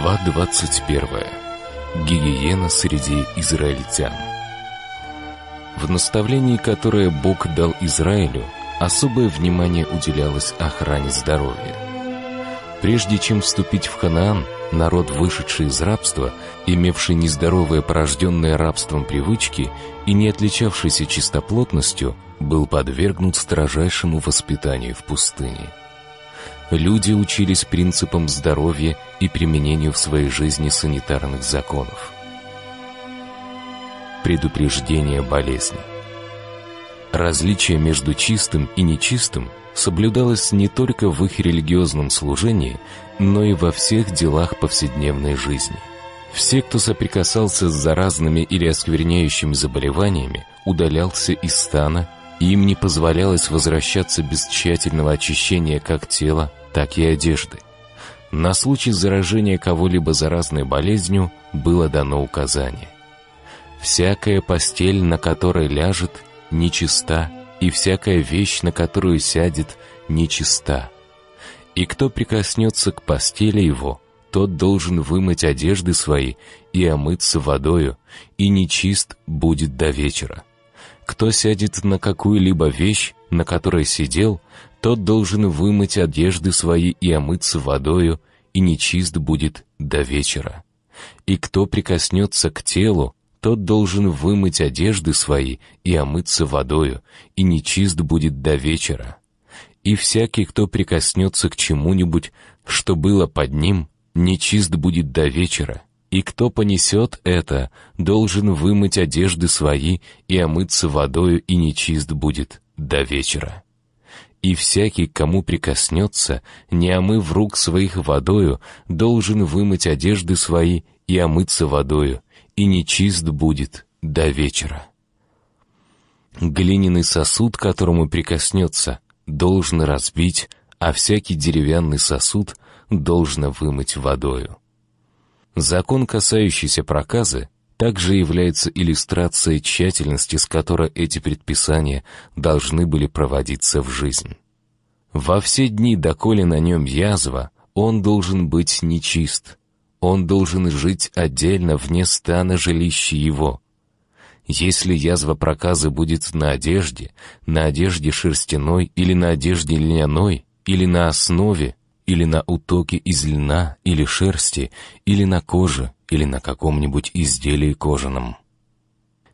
Глава 21. Гигиена среди израильтян. В наставлении, которое Бог дал Израилю, особое внимание уделялось охране здоровья. Прежде чем вступить в Ханаан, народ, вышедший из рабства, имевший нездоровые порожденные рабством привычки и не отличавшийся чистоплотностью, был подвергнут строжайшему воспитанию в пустыне – люди учились принципам здоровья и применению в своей жизни санитарных законов. Предупреждение болезни. Различие между чистым и нечистым соблюдалось не только в их религиозном служении, но и во всех делах повседневной жизни. Все, кто соприкасался с заразными или оскверняющими заболеваниями, удалялся из стана, и им не позволялось возвращаться без тщательного очищения как тела, так и одежды. На случай заражения кого-либо заразной болезнью было дано указание. «Всякая постель, на которой ляжет, нечиста, и всякая вещь, на которую сядет, нечиста. И кто прикоснется к постели его, тот должен вымыть одежды свои и омыться водою, и нечист будет до вечера. Кто сядет на какую-либо вещь, на которой сидел, тот должен вымыть одежды свои и омыться водою, и нечист будет до вечера. И кто прикоснется к телу, тот должен вымыть одежды свои и омыться водою, и нечист будет до вечера. И всякий, кто прикоснется к чему-нибудь, что было под ним, нечист будет до вечера. И кто понесет это, должен вымыть одежды свои и омыться водою, и нечист будет до вечера и всякий, кому прикоснется, не омыв рук своих водою, должен вымыть одежды свои и омыться водою, и нечист будет до вечера. Глиняный сосуд, которому прикоснется, должен разбить, а всякий деревянный сосуд должен вымыть водою. Закон, касающийся проказы, также является иллюстрацией тщательности, с которой эти предписания должны были проводиться в жизнь. Во все дни, доколе на нем язва, он должен быть нечист. Он должен жить отдельно вне стана жилища его. Если язва проказы будет на одежде, на одежде шерстяной или на одежде льняной, или на основе, или на утоке из льна или шерсти, или на коже, или на каком-нибудь изделии кожаном.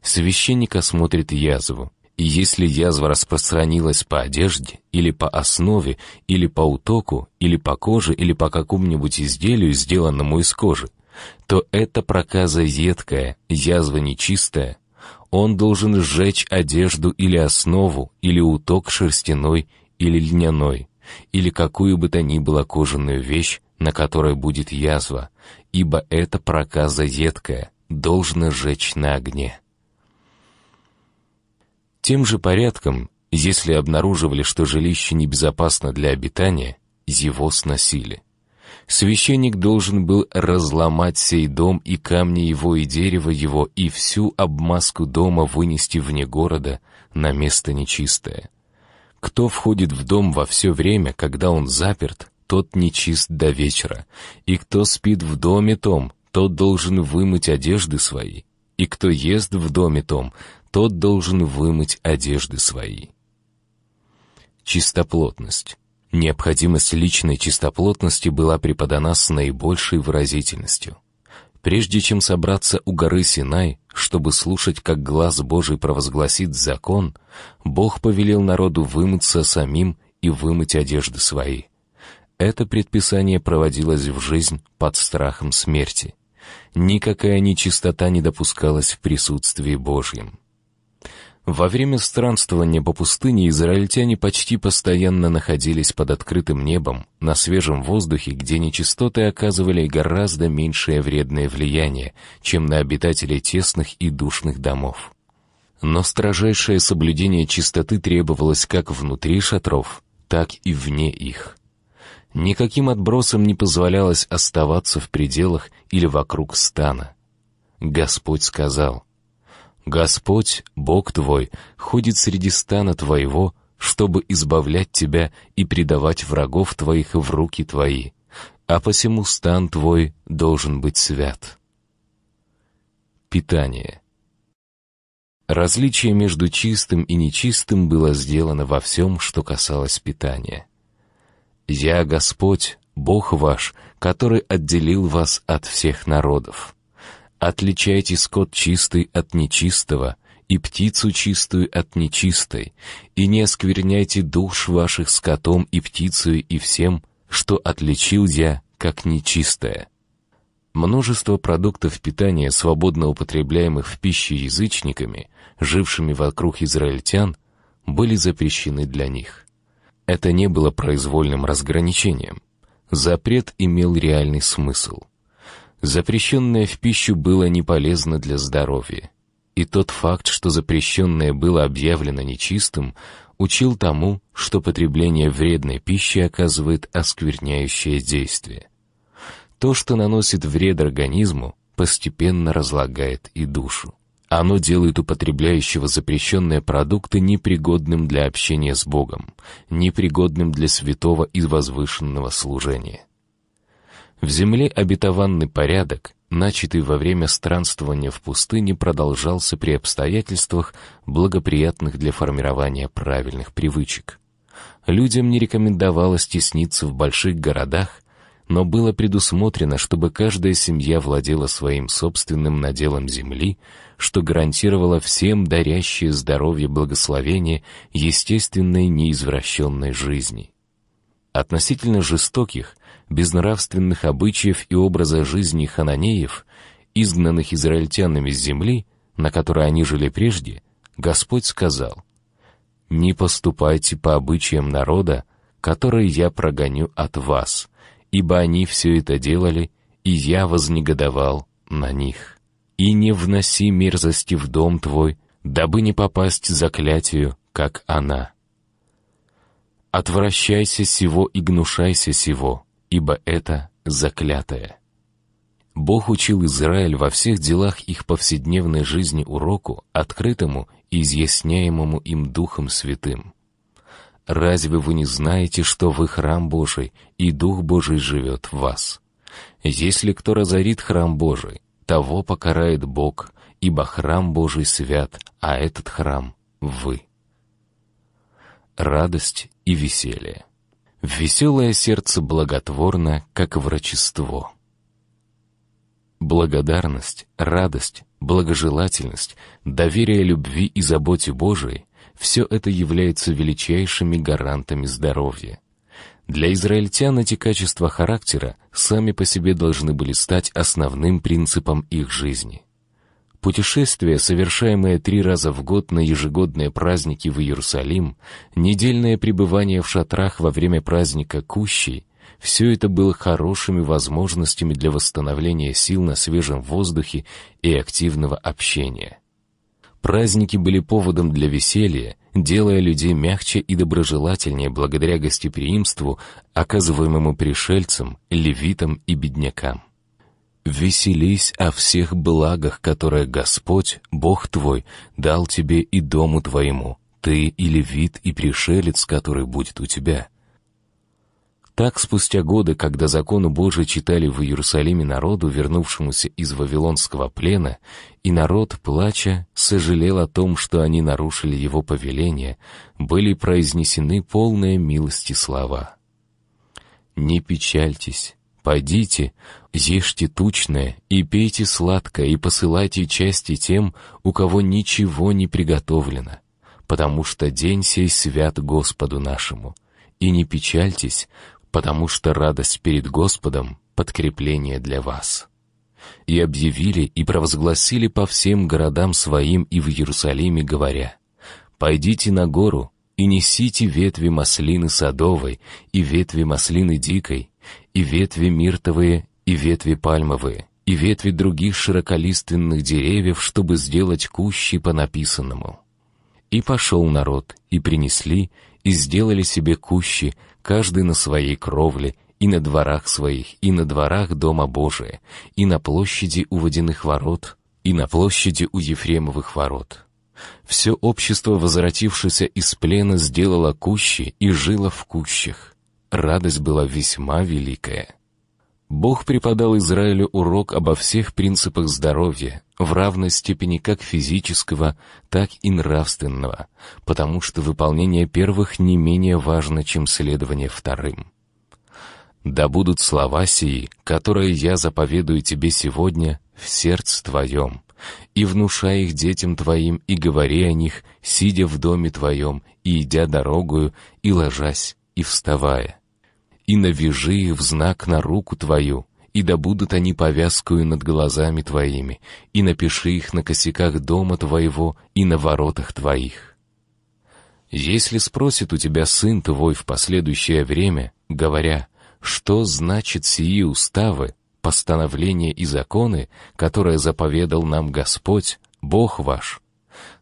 Священник осмотрит язву, и если язва распространилась по одежде, или по основе, или по утоку, или по коже, или по какому-нибудь изделию, сделанному из кожи, то это проказа едкая, язва нечистая. Он должен сжечь одежду или основу, или уток шерстяной, или льняной, или какую бы то ни было кожаную вещь, на которой будет язва, ибо это проказа едкая, должно жечь на огне. Тем же порядком, если обнаруживали, что жилище небезопасно для обитания, его сносили. Священник должен был разломать сей дом и камни его, и дерево его, и всю обмазку дома вынести вне города на место нечистое. Кто входит в дом во все время, когда он заперт, тот нечист до вечера, и кто спит в доме том, тот должен вымыть одежды свои, и кто ест в доме том, тот должен вымыть одежды свои. Чистоплотность. Необходимость личной чистоплотности была преподана с наибольшей выразительностью. Прежде чем собраться у горы Синай, чтобы слушать, как глаз Божий провозгласит закон, Бог повелел народу вымыться самим и вымыть одежды свои — это предписание проводилось в жизнь под страхом смерти. Никакая нечистота не допускалась в присутствии Божьем. Во время странствования по пустыне израильтяне почти постоянно находились под открытым небом, на свежем воздухе, где нечистоты оказывали гораздо меньшее вредное влияние, чем на обитателей тесных и душных домов. Но строжайшее соблюдение чистоты требовалось как внутри шатров, так и вне их. Никаким отбросам не позволялось оставаться в пределах или вокруг стана. Господь сказал, «Господь, Бог твой, ходит среди стана твоего, чтобы избавлять тебя и предавать врагов твоих в руки твои, а посему стан твой должен быть свят». Питание. Различие между чистым и нечистым было сделано во всем, что касалось питания. «Я Господь, Бог ваш, который отделил вас от всех народов. Отличайте скот чистый от нечистого, и птицу чистую от нечистой, и не оскверняйте душ ваших скотом и птицею и всем, что отличил я, как нечистое». Множество продуктов питания, свободно употребляемых в пище язычниками, жившими вокруг израильтян, были запрещены для них. Это не было произвольным разграничением. Запрет имел реальный смысл. Запрещенное в пищу было не полезно для здоровья. И тот факт, что запрещенное было объявлено нечистым, учил тому, что потребление вредной пищи оказывает оскверняющее действие. То, что наносит вред организму, постепенно разлагает и душу. Оно делает употребляющего запрещенные продукты непригодным для общения с Богом, непригодным для святого и возвышенного служения. В земле обетованный порядок, начатый во время странствования в пустыне, продолжался при обстоятельствах, благоприятных для формирования правильных привычек. Людям не рекомендовалось тесниться в больших городах, но было предусмотрено, чтобы каждая семья владела своим собственным наделом земли, что гарантировало всем дарящее здоровье благословение естественной неизвращенной жизни. Относительно жестоких, безнравственных обычаев и образа жизни хананеев, изгнанных израильтянами с земли, на которой они жили прежде, Господь сказал, «Не поступайте по обычаям народа, которые я прогоню от вас» ибо они все это делали, и я вознегодовал на них. И не вноси мерзости в дом твой, дабы не попасть заклятию, как она. Отвращайся сего и гнушайся сего, ибо это заклятое. Бог учил Израиль во всех делах их повседневной жизни уроку, открытому и изъясняемому им Духом Святым. Разве вы не знаете, что вы храм Божий, и Дух Божий живет в вас? Если кто разорит храм Божий, того покарает Бог, ибо храм Божий свят, а этот храм — вы. Радость и веселье. Веселое сердце благотворно, как врачество. Благодарность, радость, благожелательность, доверие любви и заботе Божией — все это является величайшими гарантами здоровья. Для израильтян эти качества характера сами по себе должны были стать основным принципом их жизни. Путешествия, совершаемые три раза в год на ежегодные праздники в Иерусалим, недельное пребывание в шатрах во время праздника Кущей – все это было хорошими возможностями для восстановления сил на свежем воздухе и активного общения – Праздники были поводом для веселья, делая людей мягче и доброжелательнее благодаря гостеприимству, оказываемому пришельцам, левитам и беднякам. «Веселись о всех благах, которые Господь, Бог твой, дал тебе и дому твоему, ты и левит, и пришелец, который будет у тебя». Так, спустя годы, когда закону Божий читали в Иерусалиме народу, вернувшемуся из Вавилонского плена, и народ, плача, сожалел о том, что они нарушили его повеление, были произнесены полные милости слова. «Не печальтесь, пойдите, ешьте тучное, и пейте сладкое, и посылайте части тем, у кого ничего не приготовлено, потому что день сей свят Господу нашему» и не печальтесь, потому что радость перед Господом — подкрепление для вас. И объявили и провозгласили по всем городам своим и в Иерусалиме, говоря, «Пойдите на гору и несите ветви маслины садовой и ветви маслины дикой, и ветви миртовые, и ветви пальмовые, и ветви других широколиственных деревьев, чтобы сделать кущи по написанному». И пошел народ, и принесли, и сделали себе кущи, каждый на своей кровле, и на дворах своих, и на дворах Дома Божия, и на площади у водяных ворот, и на площади у Ефремовых ворот. Все общество, возвратившееся из плена, сделало кущи и жило в кущах. Радость была весьма великая. Бог преподал Израилю урок обо всех принципах здоровья, в равной степени как физического, так и нравственного, потому что выполнение первых не менее важно, чем следование вторым. «Да будут слова сии, которые я заповедую тебе сегодня в сердце твоем, и внушай их детям твоим, и говори о них, сидя в доме твоем, и идя дорогую, и ложась, и вставая» и навяжи их в знак на руку твою, и добудут они повязкою над глазами твоими, и напиши их на косяках дома твоего и на воротах твоих. Если спросит у тебя сын твой в последующее время, говоря, что значит сии уставы, постановления и законы, которые заповедал нам Господь, Бог ваш,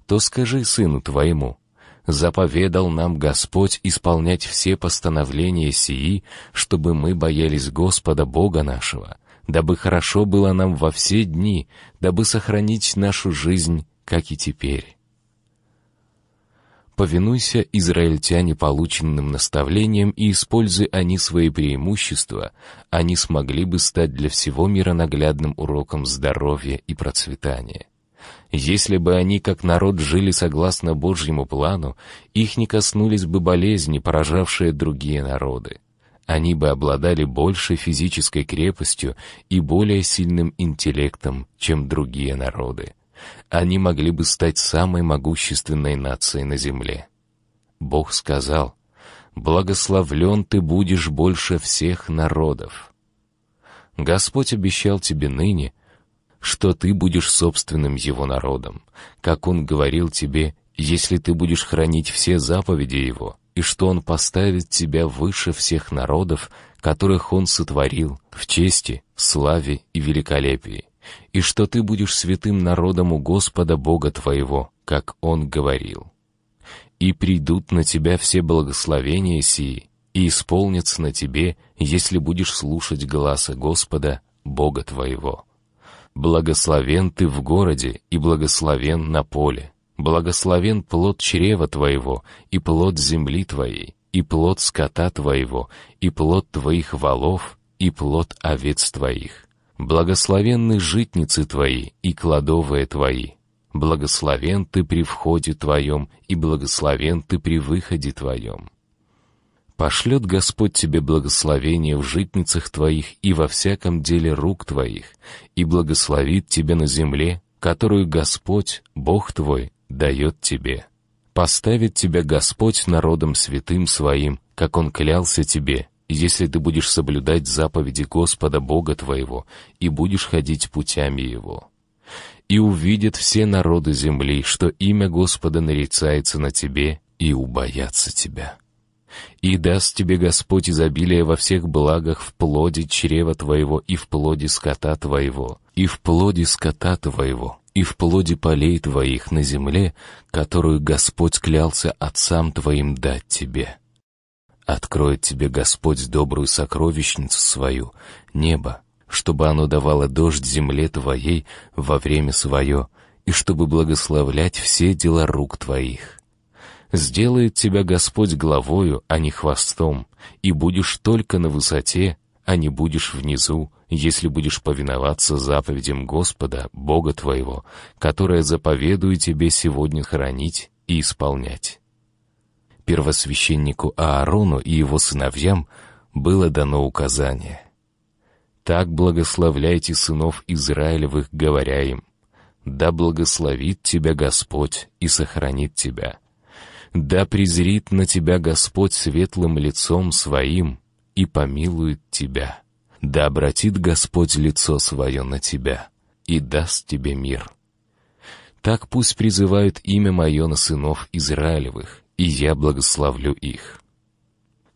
то скажи сыну твоему, заповедал нам Господь исполнять все постановления сии, чтобы мы боялись Господа Бога нашего, дабы хорошо было нам во все дни, дабы сохранить нашу жизнь, как и теперь. Повинуйся, израильтяне, полученным наставлениям и используй они свои преимущества, они смогли бы стать для всего мира наглядным уроком здоровья и процветания. Если бы они, как народ, жили согласно Божьему плану, их не коснулись бы болезни, поражавшие другие народы. Они бы обладали большей физической крепостью и более сильным интеллектом, чем другие народы. Они могли бы стать самой могущественной нацией на земле. Бог сказал, «Благословлен ты будешь больше всех народов». Господь обещал тебе ныне, что ты будешь собственным его народом, как он говорил тебе, если ты будешь хранить все заповеди его, и что он поставит тебя выше всех народов, которых он сотворил, в чести, славе и великолепии, и что ты будешь святым народом у Господа Бога твоего, как он говорил. И придут на тебя все благословения сии, и исполнятся на тебе, если будешь слушать голоса Господа, Бога твоего. Благословен ты в городе и благословен на поле. Благословен плод чрева твоего и плод земли твоей, и плод скота твоего, и плод твоих валов, и плод овец твоих. Благословенны житницы твои и кладовые твои. Благословен ты при входе твоем, и благословен ты при выходе твоем. Пошлет Господь тебе благословение в житницах твоих и во всяком деле рук твоих, и благословит тебя на земле, которую Господь, Бог твой, дает тебе. Поставит тебя Господь народом святым своим, как Он клялся тебе, если ты будешь соблюдать заповеди Господа Бога твоего и будешь ходить путями Его. И увидят все народы земли, что имя Господа нарицается на тебе, и убоятся тебя. И даст тебе Господь изобилие во всех благах в плоде чрева твоего и в плоде скота твоего, и в плоде скота твоего, и в плоде полей твоих на земле, которую Господь клялся отцам твоим дать тебе. Откроет тебе Господь добрую сокровищницу свою, небо, чтобы оно давало дождь земле твоей во время свое, и чтобы благословлять все дела рук твоих. Сделает тебя Господь главою, а не хвостом, и будешь только на высоте, а не будешь внизу, если будешь повиноваться заповедям Господа, Бога твоего, которое заповедую тебе сегодня хранить и исполнять. Первосвященнику Аарону и его сыновьям было дано указание. «Так благословляйте сынов Израилевых, говоря им, «Да благословит тебя Господь и сохранит тебя. Да презрит на тебя Господь светлым лицом своим и помилует тебя. Да обратит Господь лицо свое на тебя и даст тебе мир. Так пусть призывают имя мое на сынов Израилевых, и я благословлю их.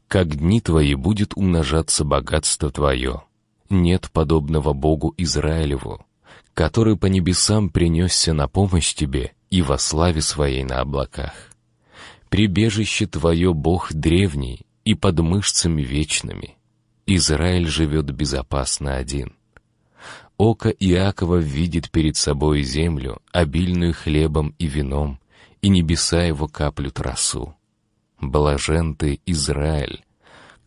Как дни твои будет умножаться богатство твое. Нет подобного Богу Израилеву, который по небесам принесся на помощь тебе и во славе своей на облаках. Прибежище твое Бог древний и под мышцами вечными. Израиль живет безопасно один. Око Иакова видит перед собой землю, обильную хлебом и вином, и небеса его каплют росу. Блажен ты, Израиль!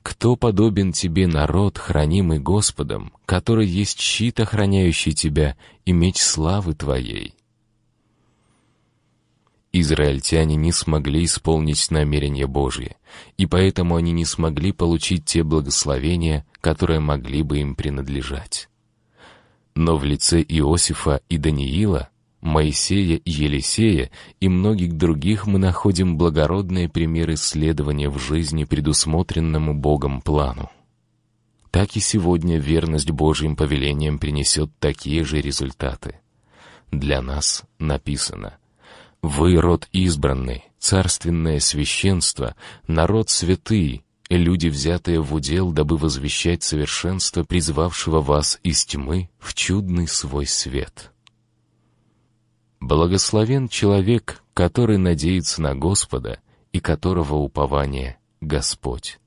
Кто подобен тебе народ, хранимый Господом, который есть щит, охраняющий тебя, и меч славы твоей? Израильтяне не смогли исполнить намерение Божьи, и поэтому они не смогли получить те благословения, которые могли бы им принадлежать. Но в лице Иосифа и Даниила, Моисея и Елисея и многих других мы находим благородные примеры следования в жизни предусмотренному Богом плану. Так и сегодня верность Божьим повелениям принесет такие же результаты. Для нас написано вы — род избранный, царственное священство, народ святый, люди, взятые в удел, дабы возвещать совершенство призвавшего вас из тьмы в чудный свой свет. Благословен человек, который надеется на Господа и которого упование — Господь.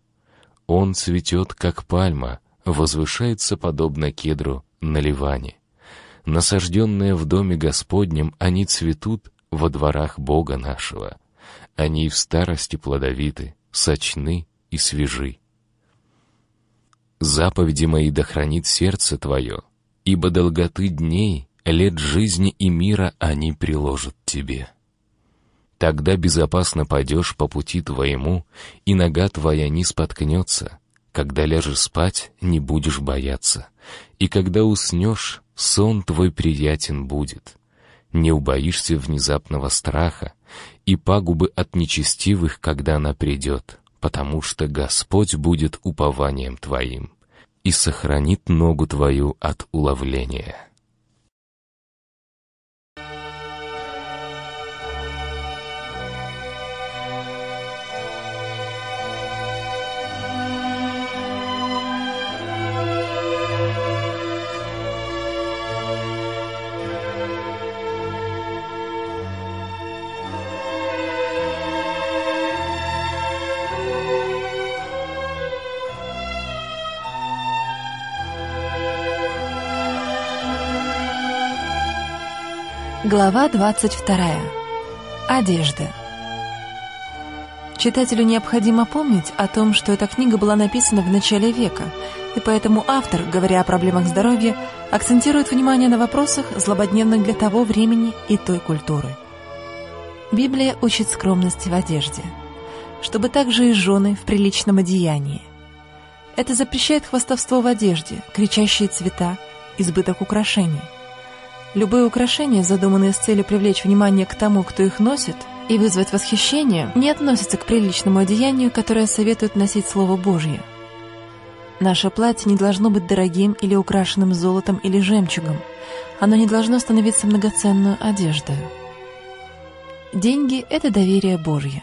Он цветет, как пальма, возвышается подобно кедру на Ливане. Насажденные в доме Господнем, они цветут, во дворах Бога нашего. Они и в старости плодовиты, сочны и свежи. Заповеди мои да хранит сердце твое, ибо долготы дней, лет жизни и мира они приложат тебе. Тогда безопасно пойдешь по пути твоему, и нога твоя не споткнется. Когда ляжешь спать, не будешь бояться, и когда уснешь, сон твой приятен будет не убоишься внезапного страха и пагубы от нечестивых, когда она придет, потому что Господь будет упованием твоим и сохранит ногу твою от уловления». Глава 22. Одежда. Читателю необходимо помнить о том, что эта книга была написана в начале века, и поэтому автор, говоря о проблемах здоровья, акцентирует внимание на вопросах, злободневных для того времени и той культуры. Библия учит скромности в одежде, чтобы также и жены в приличном одеянии. Это запрещает хвастовство в одежде, кричащие цвета, избыток украшений – Любые украшения, задуманные с целью привлечь внимание к тому, кто их носит, и вызвать восхищение, не относятся к приличному одеянию, которое советует носить Слово Божье. Наше платье не должно быть дорогим или украшенным золотом или жемчугом. Оно не должно становиться многоценную одеждой. Деньги – это доверие Божье.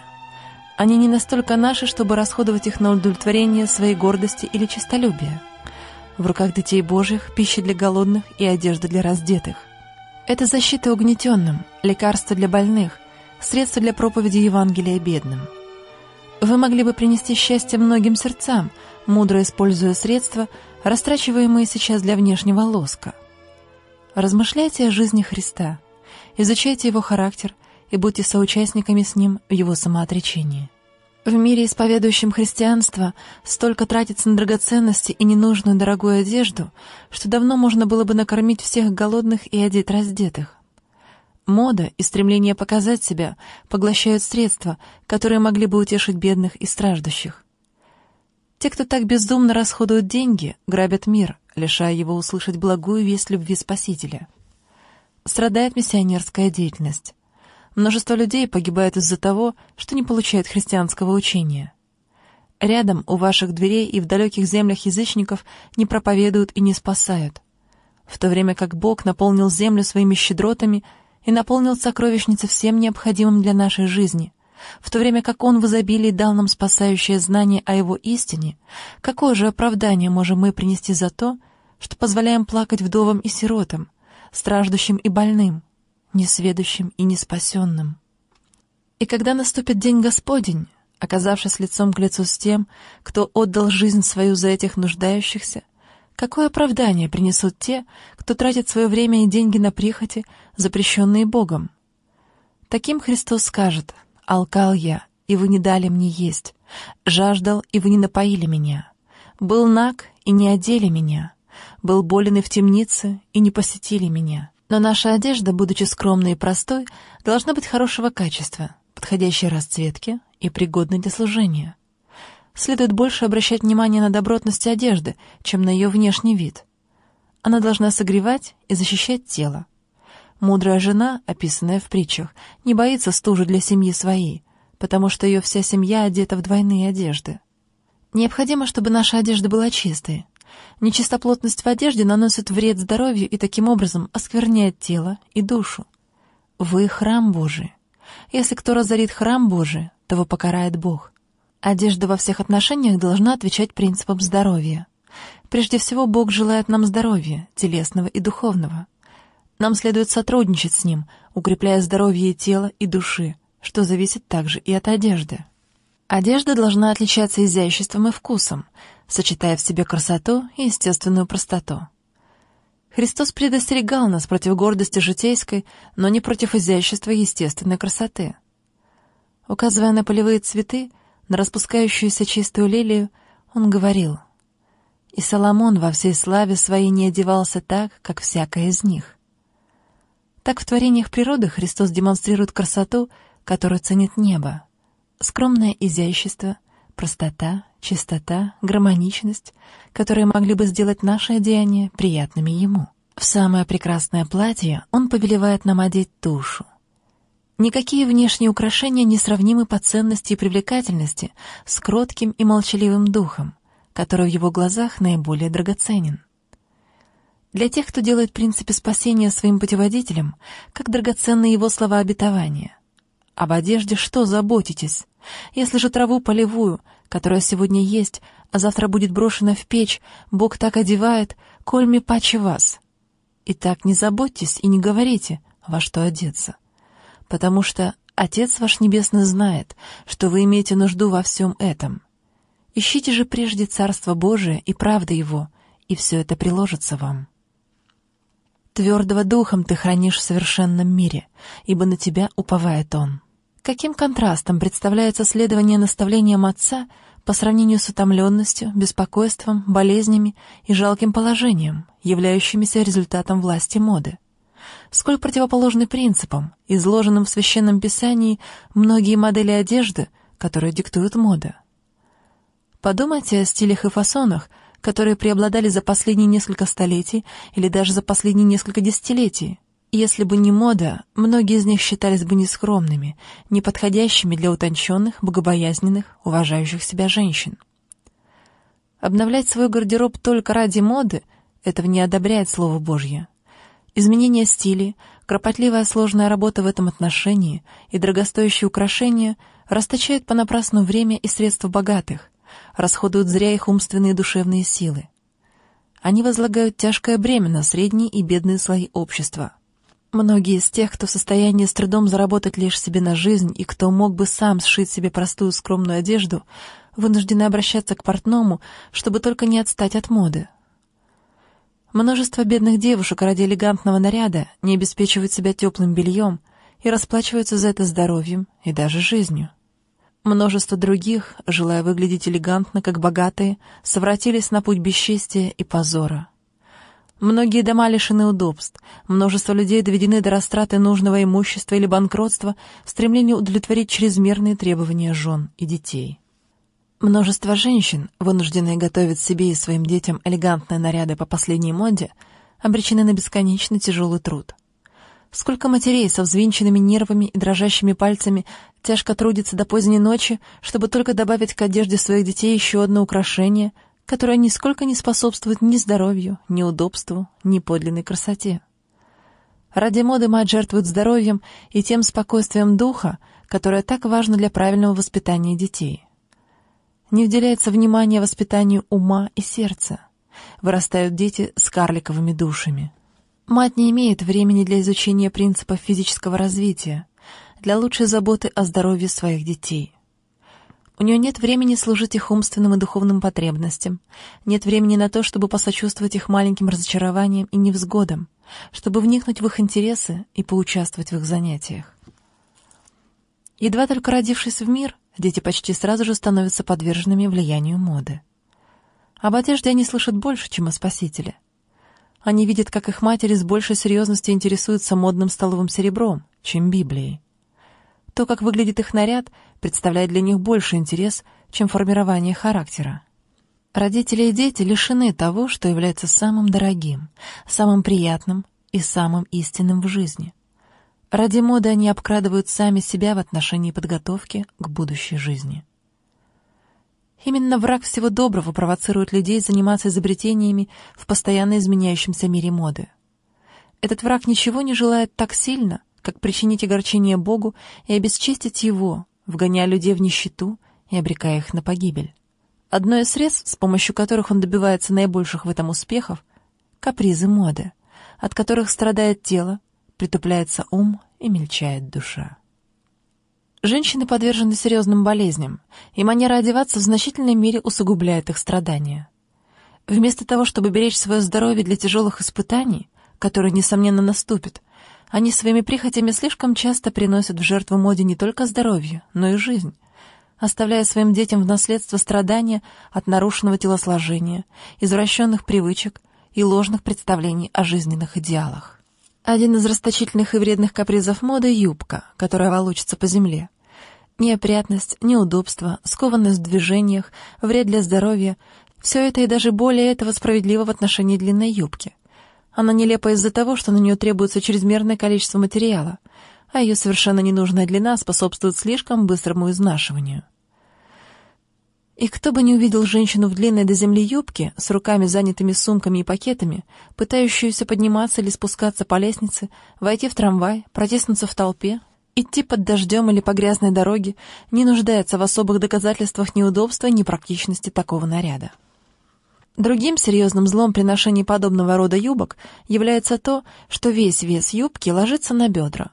Они не настолько наши, чтобы расходовать их на удовлетворение своей гордости или честолюбия. В руках детей Божьих – пища для голодных и одежда для раздетых. Это защита угнетенным, лекарство для больных, средство для проповеди Евангелия бедным. Вы могли бы принести счастье многим сердцам, мудро используя средства, растрачиваемые сейчас для внешнего лоска. Размышляйте о жизни Христа, изучайте его характер и будьте соучастниками с ним в его самоотречении. В мире, исповедующем христианство, столько тратится на драгоценности и ненужную дорогую одежду, что давно можно было бы накормить всех голодных и одеть раздетых. Мода и стремление показать себя поглощают средства, которые могли бы утешить бедных и страждущих. Те, кто так бездумно расходуют деньги, грабят мир, лишая его услышать благую весть любви Спасителя. Страдает миссионерская деятельность. Множество людей погибает из-за того, что не получает христианского учения. Рядом, у ваших дверей и в далеких землях язычников не проповедуют и не спасают. В то время как Бог наполнил землю своими щедротами и наполнил сокровищницы всем необходимым для нашей жизни, в то время как Он в изобилии дал нам спасающее знание о Его истине, какое же оправдание можем мы принести за то, что позволяем плакать вдовам и сиротам, страждущим и больным, несведущим и неспасенным. И когда наступит день Господень, оказавшись лицом к лицу с тем, кто отдал жизнь свою за этих нуждающихся, какое оправдание принесут те, кто тратит свое время и деньги на прихоти, запрещенные Богом? Таким Христос скажет «Алкал я, и вы не дали мне есть, жаждал, и вы не напоили меня, был наг, и не одели меня, был болен и в темнице, и не посетили меня» Но наша одежда, будучи скромной и простой, должна быть хорошего качества, подходящей расцветки и пригодной для служения. Следует больше обращать внимание на добротность одежды, чем на ее внешний вид. Она должна согревать и защищать тело. Мудрая жена, описанная в притчах, не боится стужи для семьи своей, потому что ее вся семья одета в двойные одежды. Необходимо, чтобы наша одежда была чистой, Нечистоплотность в одежде наносит вред здоровью и таким образом оскверняет тело и душу. Вы — храм Божий. Если кто разорит храм Божий, то его покарает Бог. Одежда во всех отношениях должна отвечать принципам здоровья. Прежде всего, Бог желает нам здоровья, телесного и духовного. Нам следует сотрудничать с Ним, укрепляя здоровье тела, и души, что зависит также и от одежды. Одежда должна отличаться изяществом и вкусом, сочетая в себе красоту и естественную простоту. Христос предостерегал нас против гордости житейской, но не против изящества естественной красоты. Указывая на полевые цветы, на распускающуюся чистую лилию, он говорил, «И Соломон во всей славе своей не одевался так, как всякая из них». Так в творениях природы Христос демонстрирует красоту, которую ценит небо, скромное изящество, простота, чистота, гармоничность, которые могли бы сделать наши одеяния приятными ему. В самое прекрасное платье он повелевает нам одеть тушу. Никакие внешние украшения не сравнимы по ценности и привлекательности с кротким и молчаливым духом, который в его глазах наиболее драгоценен. Для тех, кто делает принципе спасения своим путеводителем, как драгоценны его слова обетования. «Об одежде что заботитесь? Если же траву полевую, которая сегодня есть, а завтра будет брошена в печь, Бог так одевает, кольми паче вас. Итак, не заботьтесь и не говорите, во что одеться, потому что Отец ваш Небесный знает, что вы имеете нужду во всем этом. Ищите же прежде Царство Божие и правды Его, и все это приложится вам. Твердого духом ты хранишь в совершенном мире, ибо на тебя уповает Он» каким контрастом представляется следование наставлениям отца по сравнению с утомленностью, беспокойством, болезнями и жалким положением, являющимися результатом власти моды. Сколь противоположны принципам, изложенным в Священном Писании многие модели одежды, которые диктуют мода. Подумайте о стилях и фасонах, которые преобладали за последние несколько столетий или даже за последние несколько десятилетий – если бы не мода, многие из них считались бы нескромными, неподходящими для утонченных, богобоязненных, уважающих себя женщин. Обновлять свой гардероб только ради моды — этого не одобряет Слово Божье. Изменение стиля, кропотливая сложная работа в этом отношении и дорогостоящие украшения расточают понапрасну время и средства богатых, расходуют зря их умственные и душевные силы. Они возлагают тяжкое бремя на средние и бедные слои общества — Многие из тех, кто в состоянии с трудом заработать лишь себе на жизнь и кто мог бы сам сшить себе простую скромную одежду, вынуждены обращаться к портному, чтобы только не отстать от моды. Множество бедных девушек ради элегантного наряда не обеспечивают себя теплым бельем и расплачиваются за это здоровьем и даже жизнью. Множество других, желая выглядеть элегантно, как богатые, совратились на путь бесчестия и позора. Многие дома лишены удобств, множество людей доведены до растраты нужного имущества или банкротства в стремлении удовлетворить чрезмерные требования жен и детей. Множество женщин, вынужденные готовить себе и своим детям элегантные наряды по последней моде, обречены на бесконечно тяжелый труд. Сколько матерей со взвинченными нервами и дрожащими пальцами тяжко трудится до поздней ночи, чтобы только добавить к одежде своих детей еще одно украшение — которая нисколько не способствует ни здоровью, ни удобству, ни подлинной красоте. Ради моды мать жертвует здоровьем и тем спокойствием духа, которое так важно для правильного воспитания детей. Не уделяется внимание воспитанию ума и сердца. Вырастают дети с карликовыми душами. Мать не имеет времени для изучения принципов физического развития, для лучшей заботы о здоровье своих детей. У нее нет времени служить их умственным и духовным потребностям, нет времени на то, чтобы посочувствовать их маленьким разочарованиям и невзгодам, чтобы вникнуть в их интересы и поучаствовать в их занятиях. Едва только родившись в мир, дети почти сразу же становятся подверженными влиянию моды. Об одежде они слышат больше, чем о спасителе. Они видят, как их матери с большей серьезностью интересуются модным столовым серебром, чем Библией. То, как выглядит их наряд, представляет для них больше интерес, чем формирование характера. Родители и дети лишены того, что является самым дорогим, самым приятным и самым истинным в жизни. Ради моды они обкрадывают сами себя в отношении подготовки к будущей жизни. Именно враг всего доброго провоцирует людей заниматься изобретениями в постоянно изменяющемся мире моды. Этот враг ничего не желает так сильно, как причинить огорчение Богу и обесчестить Его, вгоняя людей в нищету и обрекая их на погибель. Одно из средств, с помощью которых он добивается наибольших в этом успехов, — капризы моды, от которых страдает тело, притупляется ум и мельчает душа. Женщины подвержены серьезным болезням, и манера одеваться в значительной мере усугубляет их страдания. Вместо того, чтобы беречь свое здоровье для тяжелых испытаний, которые, несомненно, наступят, они своими прихотями слишком часто приносят в жертву моде не только здоровье, но и жизнь, оставляя своим детям в наследство страдания от нарушенного телосложения, извращенных привычек и ложных представлений о жизненных идеалах. Один из расточительных и вредных капризов моды — юбка, которая волочится по земле. Неопрятность, неудобство, скованность в движениях, вред для здоровья — все это и даже более этого справедливо в отношении длинной юбки. Она нелепа из-за того, что на нее требуется чрезмерное количество материала, а ее совершенно ненужная длина способствует слишком быстрому изнашиванию. И кто бы не увидел женщину в длинной до земли юбке, с руками занятыми сумками и пакетами, пытающуюся подниматься или спускаться по лестнице, войти в трамвай, протиснуться в толпе, идти под дождем или по грязной дороге, не нуждается в особых доказательствах неудобства и непрактичности такого наряда. Другим серьезным злом при ношении подобного рода юбок является то, что весь вес юбки ложится на бедра.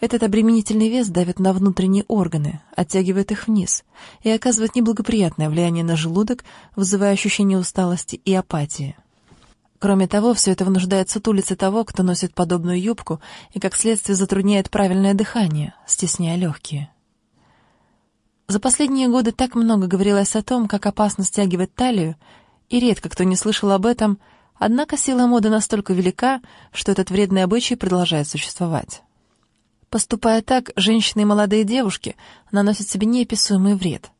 Этот обременительный вес давит на внутренние органы, оттягивает их вниз и оказывает неблагоприятное влияние на желудок, вызывая ощущение усталости и апатии. Кроме того, все это вынуждает сутулиться того, кто носит подобную юбку, и как следствие затрудняет правильное дыхание, стесняя легкие. За последние годы так много говорилось о том, как опасно стягивать талию, и редко кто не слышал об этом, однако сила моды настолько велика, что этот вредный обычай продолжает существовать. Поступая так, женщины и молодые девушки наносят себе неописуемый вред.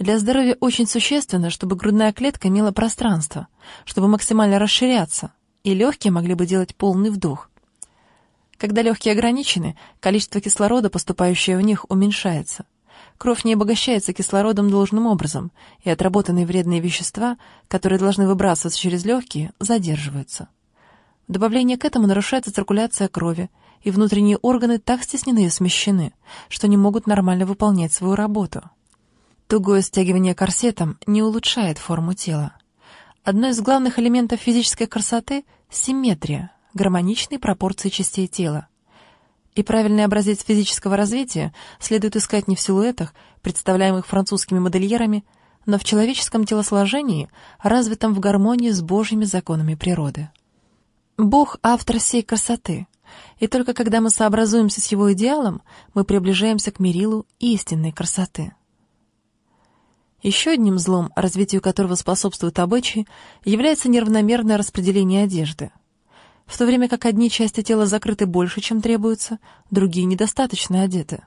Для здоровья очень существенно, чтобы грудная клетка имела пространство, чтобы максимально расширяться, и легкие могли бы делать полный вдох. Когда легкие ограничены, количество кислорода, поступающее в них, уменьшается – Кровь не обогащается кислородом должным образом, и отработанные вредные вещества, которые должны выбрасываться через легкие, задерживаются. добавление к этому нарушается циркуляция крови, и внутренние органы так стеснены и смещены, что не могут нормально выполнять свою работу. Тугое стягивание корсетом не улучшает форму тела. Одно из главных элементов физической красоты — симметрия, гармоничные пропорции частей тела. И правильный образец физического развития следует искать не в силуэтах, представляемых французскими модельерами, но в человеческом телосложении, развитом в гармонии с Божьими законами природы. Бог — автор всей красоты, и только когда мы сообразуемся с его идеалом, мы приближаемся к мерилу истинной красоты. Еще одним злом, развитию которого способствуют обычаи, является неравномерное распределение одежды — в то время как одни части тела закрыты больше, чем требуется, другие недостаточно одеты.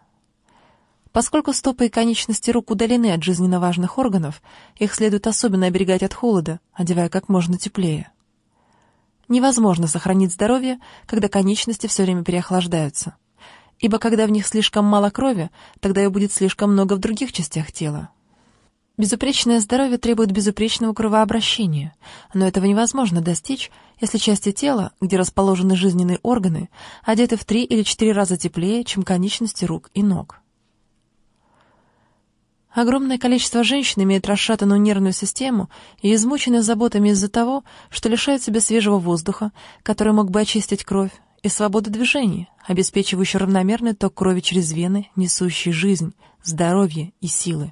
Поскольку стопы и конечности рук удалены от жизненно важных органов, их следует особенно оберегать от холода, одевая как можно теплее. Невозможно сохранить здоровье, когда конечности все время переохлаждаются, ибо когда в них слишком мало крови, тогда ее будет слишком много в других частях тела. Безупречное здоровье требует безупречного кровообращения, но этого невозможно достичь, если части тела, где расположены жизненные органы, одеты в три или четыре раза теплее, чем конечности рук и ног. Огромное количество женщин имеет расшатанную нервную систему и измучены заботами из-за того, что лишают себя свежего воздуха, который мог бы очистить кровь, и свободы движения, обеспечивающей равномерный ток крови через вены, несущий жизнь, здоровье и силы.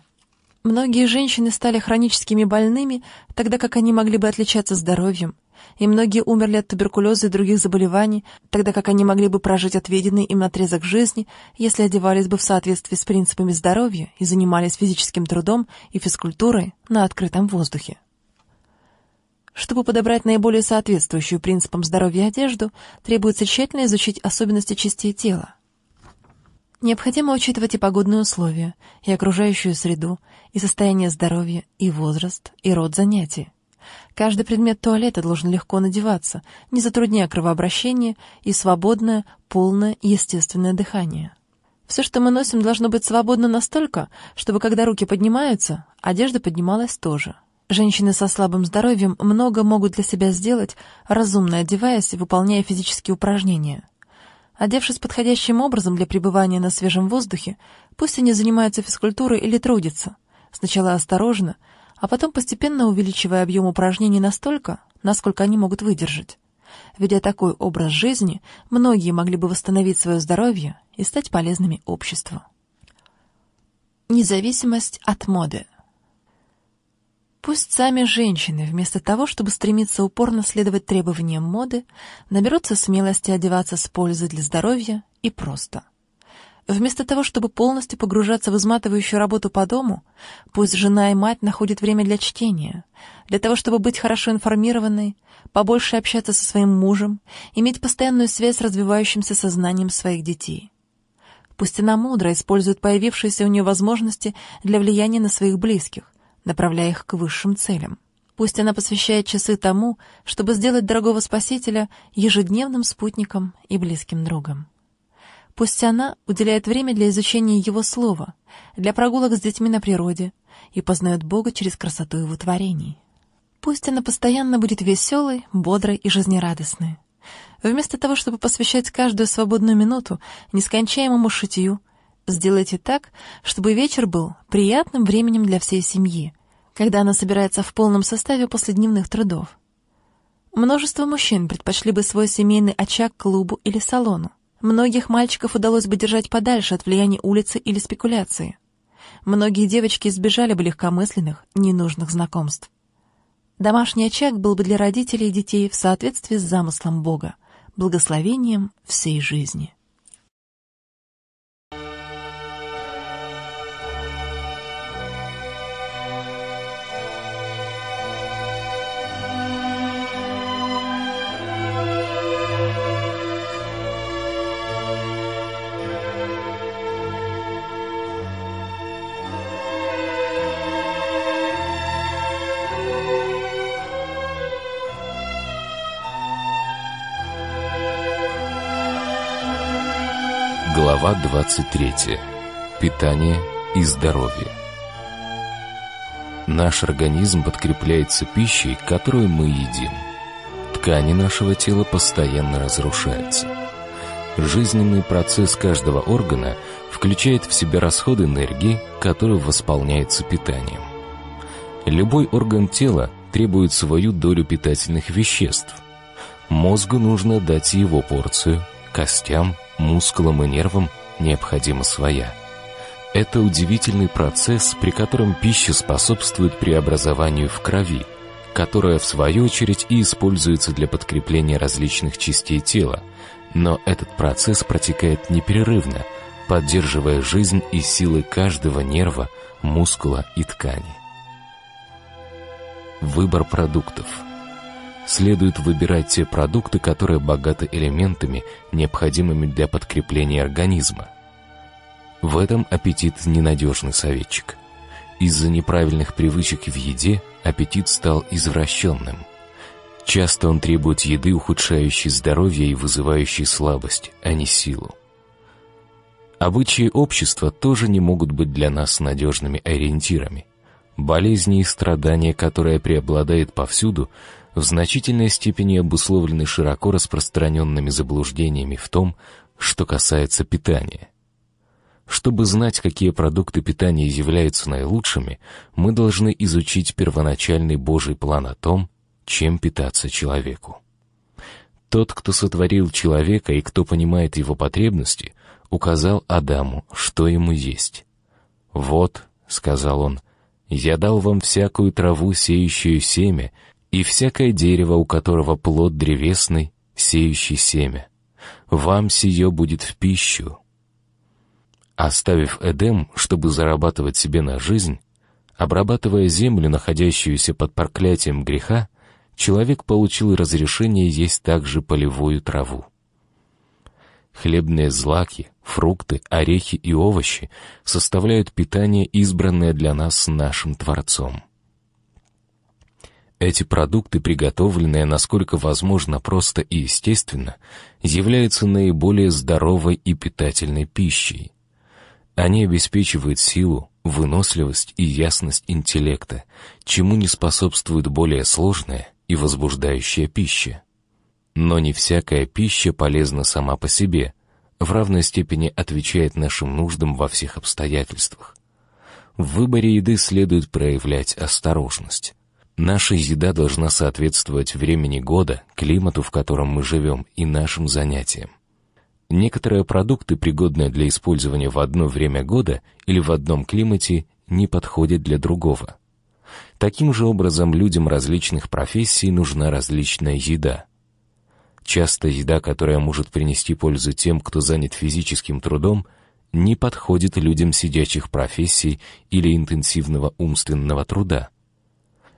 Многие женщины стали хроническими больными, тогда как они могли бы отличаться здоровьем, и многие умерли от туберкулеза и других заболеваний, тогда как они могли бы прожить отведенный им отрезок жизни, если одевались бы в соответствии с принципами здоровья и занимались физическим трудом и физкультурой на открытом воздухе. Чтобы подобрать наиболее соответствующую принципам здоровья одежду, требуется тщательно изучить особенности частей тела. Необходимо учитывать и погодные условия, и окружающую среду, и состояние здоровья, и возраст, и род занятий. Каждый предмет туалета должен легко надеваться, не затрудняя кровообращение и свободное, полное, естественное дыхание. Все, что мы носим, должно быть свободно настолько, чтобы когда руки поднимаются, одежда поднималась тоже. Женщины со слабым здоровьем много могут для себя сделать, разумно одеваясь и выполняя физические упражнения. Одевшись подходящим образом для пребывания на свежем воздухе, пусть они занимаются физкультурой или трудятся – сначала осторожно, а потом постепенно увеличивая объем упражнений настолько, насколько они могут выдержать. Ведя такой образ жизни, многие могли бы восстановить свое здоровье и стать полезными обществу. Независимость от моды. Пусть сами женщины, вместо того, чтобы стремиться упорно следовать требованиям моды, наберутся смелости одеваться с пользой для здоровья и просто – Вместо того, чтобы полностью погружаться в изматывающую работу по дому, пусть жена и мать находят время для чтения, для того, чтобы быть хорошо информированной, побольше общаться со своим мужем, иметь постоянную связь с развивающимся сознанием своих детей. Пусть она мудро использует появившиеся у нее возможности для влияния на своих близких, направляя их к высшим целям. Пусть она посвящает часы тому, чтобы сделать дорогого Спасителя ежедневным спутником и близким другом. Пусть она уделяет время для изучения Его Слова, для прогулок с детьми на природе и познает Бога через красоту Его творений. Пусть она постоянно будет веселой, бодрой и жизнерадостной. Вместо того, чтобы посвящать каждую свободную минуту нескончаемому шитью, сделайте так, чтобы вечер был приятным временем для всей семьи, когда она собирается в полном составе после дневных трудов. Множество мужчин предпочли бы свой семейный очаг клубу или салону. Многих мальчиков удалось бы держать подальше от влияния улицы или спекуляции. Многие девочки избежали бы легкомысленных, ненужных знакомств. Домашний очаг был бы для родителей и детей в соответствии с замыслом Бога, благословением всей жизни. Глава 23. Питание и здоровье. Наш организм подкрепляется пищей, которую мы едим. Ткани нашего тела постоянно разрушаются. Жизненный процесс каждого органа включает в себя расход энергии, которые восполняется питанием. Любой орган тела требует свою долю питательных веществ. Мозгу нужно дать его порцию, костям, мускулам и нервам необходима своя. Это удивительный процесс, при котором пища способствует преобразованию в крови, которая в свою очередь и используется для подкрепления различных частей тела. Но этот процесс протекает непрерывно, поддерживая жизнь и силы каждого нерва, мускула и ткани. Выбор продуктов – следует выбирать те продукты, которые богаты элементами, необходимыми для подкрепления организма. В этом аппетит ненадежный советчик. Из-за неправильных привычек в еде аппетит стал извращенным. Часто он требует еды, ухудшающей здоровье и вызывающей слабость, а не силу. Обычаи общества тоже не могут быть для нас надежными ориентирами. Болезни и страдания, которые преобладают повсюду, в значительной степени обусловлены широко распространенными заблуждениями в том, что касается питания. Чтобы знать, какие продукты питания являются наилучшими, мы должны изучить первоначальный Божий план о том, чем питаться человеку. Тот, кто сотворил человека и кто понимает его потребности, указал Адаму, что ему есть. «Вот», — сказал он, — «я дал вам всякую траву, сеющую семя, и всякое дерево, у которого плод древесный, сеющий семя. Вам сие будет в пищу». Оставив Эдем, чтобы зарабатывать себе на жизнь, обрабатывая землю, находящуюся под проклятием греха, человек получил разрешение есть также полевую траву. Хлебные злаки, фрукты, орехи и овощи составляют питание, избранное для нас нашим Творцом. Эти продукты, приготовленные насколько возможно просто и естественно, являются наиболее здоровой и питательной пищей. Они обеспечивают силу, выносливость и ясность интеллекта, чему не способствует более сложная и возбуждающая пища. Но не всякая пища полезна сама по себе, в равной степени отвечает нашим нуждам во всех обстоятельствах. В выборе еды следует проявлять осторожность. Наша еда должна соответствовать времени года, климату, в котором мы живем, и нашим занятиям. Некоторые продукты, пригодные для использования в одно время года или в одном климате, не подходят для другого. Таким же образом людям различных профессий нужна различная еда. Часто еда, которая может принести пользу тем, кто занят физическим трудом, не подходит людям сидячих профессий или интенсивного умственного труда –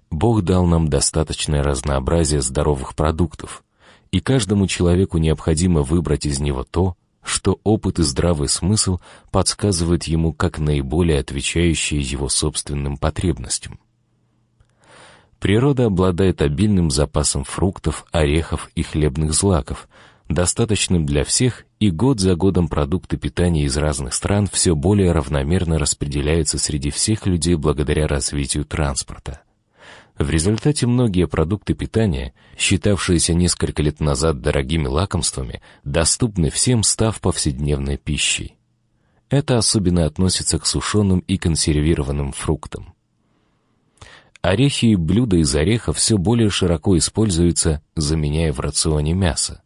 Бог дал нам достаточное разнообразие здоровых продуктов, и каждому человеку необходимо выбрать из него то, что опыт и здравый смысл подсказывают ему как наиболее отвечающее его собственным потребностям. Природа обладает обильным запасом фруктов, орехов и хлебных злаков, достаточным для всех, и год за годом продукты питания из разных стран все более равномерно распределяются среди всех людей благодаря развитию транспорта. В результате многие продукты питания, считавшиеся несколько лет назад дорогими лакомствами, доступны всем, став повседневной пищей. Это особенно относится к сушеным и консервированным фруктам. Орехи и блюда из ореха все более широко используются, заменяя в рационе мясо.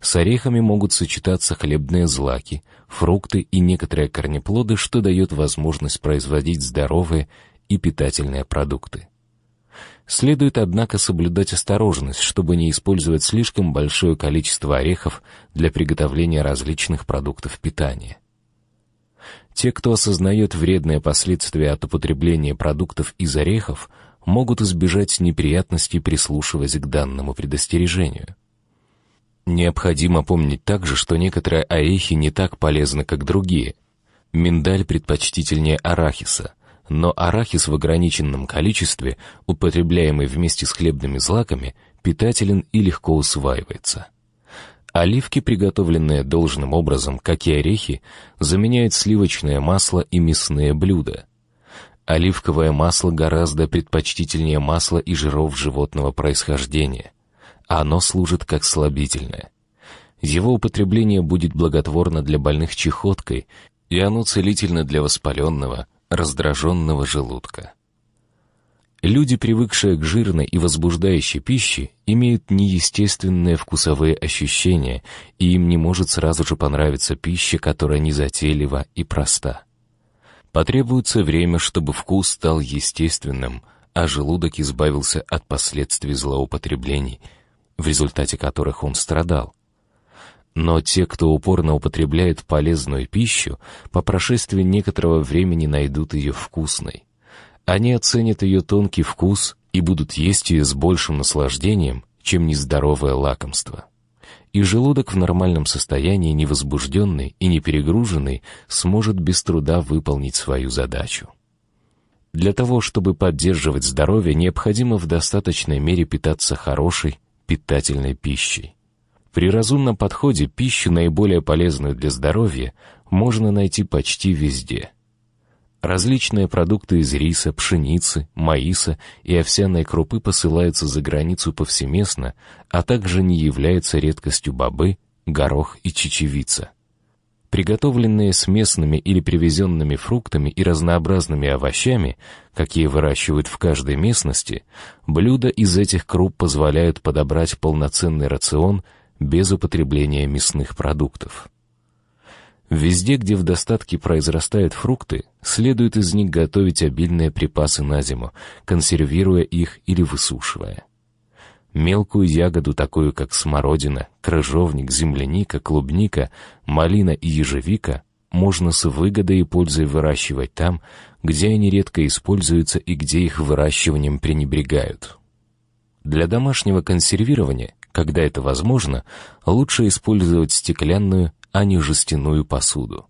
С орехами могут сочетаться хлебные злаки, фрукты и некоторые корнеплоды, что дает возможность производить здоровые и питательные продукты. Следует, однако, соблюдать осторожность, чтобы не использовать слишком большое количество орехов для приготовления различных продуктов питания. Те, кто осознает вредные последствия от употребления продуктов из орехов, могут избежать неприятностей, прислушиваясь к данному предостережению. Необходимо помнить также, что некоторые орехи не так полезны, как другие. Миндаль предпочтительнее арахиса, но арахис в ограниченном количестве, употребляемый вместе с хлебными злаками, питателен и легко усваивается. Оливки, приготовленные должным образом, как и орехи, заменяют сливочное масло и мясные блюда. Оливковое масло гораздо предпочтительнее масла и жиров животного происхождения. Оно служит как слабительное. Его употребление будет благотворно для больных чехоткой, и оно целительно для воспаленного, раздраженного желудка. Люди, привыкшие к жирной и возбуждающей пище, имеют неестественные вкусовые ощущения, и им не может сразу же понравиться пища, которая незатейлива и проста. Потребуется время, чтобы вкус стал естественным, а желудок избавился от последствий злоупотреблений, в результате которых он страдал. Но те, кто упорно употребляет полезную пищу, по прошествии некоторого времени найдут ее вкусной. Они оценят ее тонкий вкус и будут есть ее с большим наслаждением, чем нездоровое лакомство. И желудок в нормальном состоянии, невозбужденный и не перегруженный, сможет без труда выполнить свою задачу. Для того, чтобы поддерживать здоровье, необходимо в достаточной мере питаться хорошей, питательной пищей. При разумном подходе пищу, наиболее полезную для здоровья, можно найти почти везде. Различные продукты из риса, пшеницы, маиса и овсяной крупы посылаются за границу повсеместно, а также не являются редкостью бобы, горох и чечевица. Приготовленные с местными или привезенными фруктами и разнообразными овощами, какие выращивают в каждой местности, блюда из этих круп позволяют подобрать полноценный рацион – без употребления мясных продуктов. Везде, где в достатке произрастают фрукты, следует из них готовить обильные припасы на зиму, консервируя их или высушивая. Мелкую ягоду, такую как смородина, крыжовник, земляника, клубника, малина и ежевика, можно с выгодой и пользой выращивать там, где они редко используются и где их выращиванием пренебрегают. Для домашнего консервирования когда это возможно, лучше использовать стеклянную, а не жестяную посуду.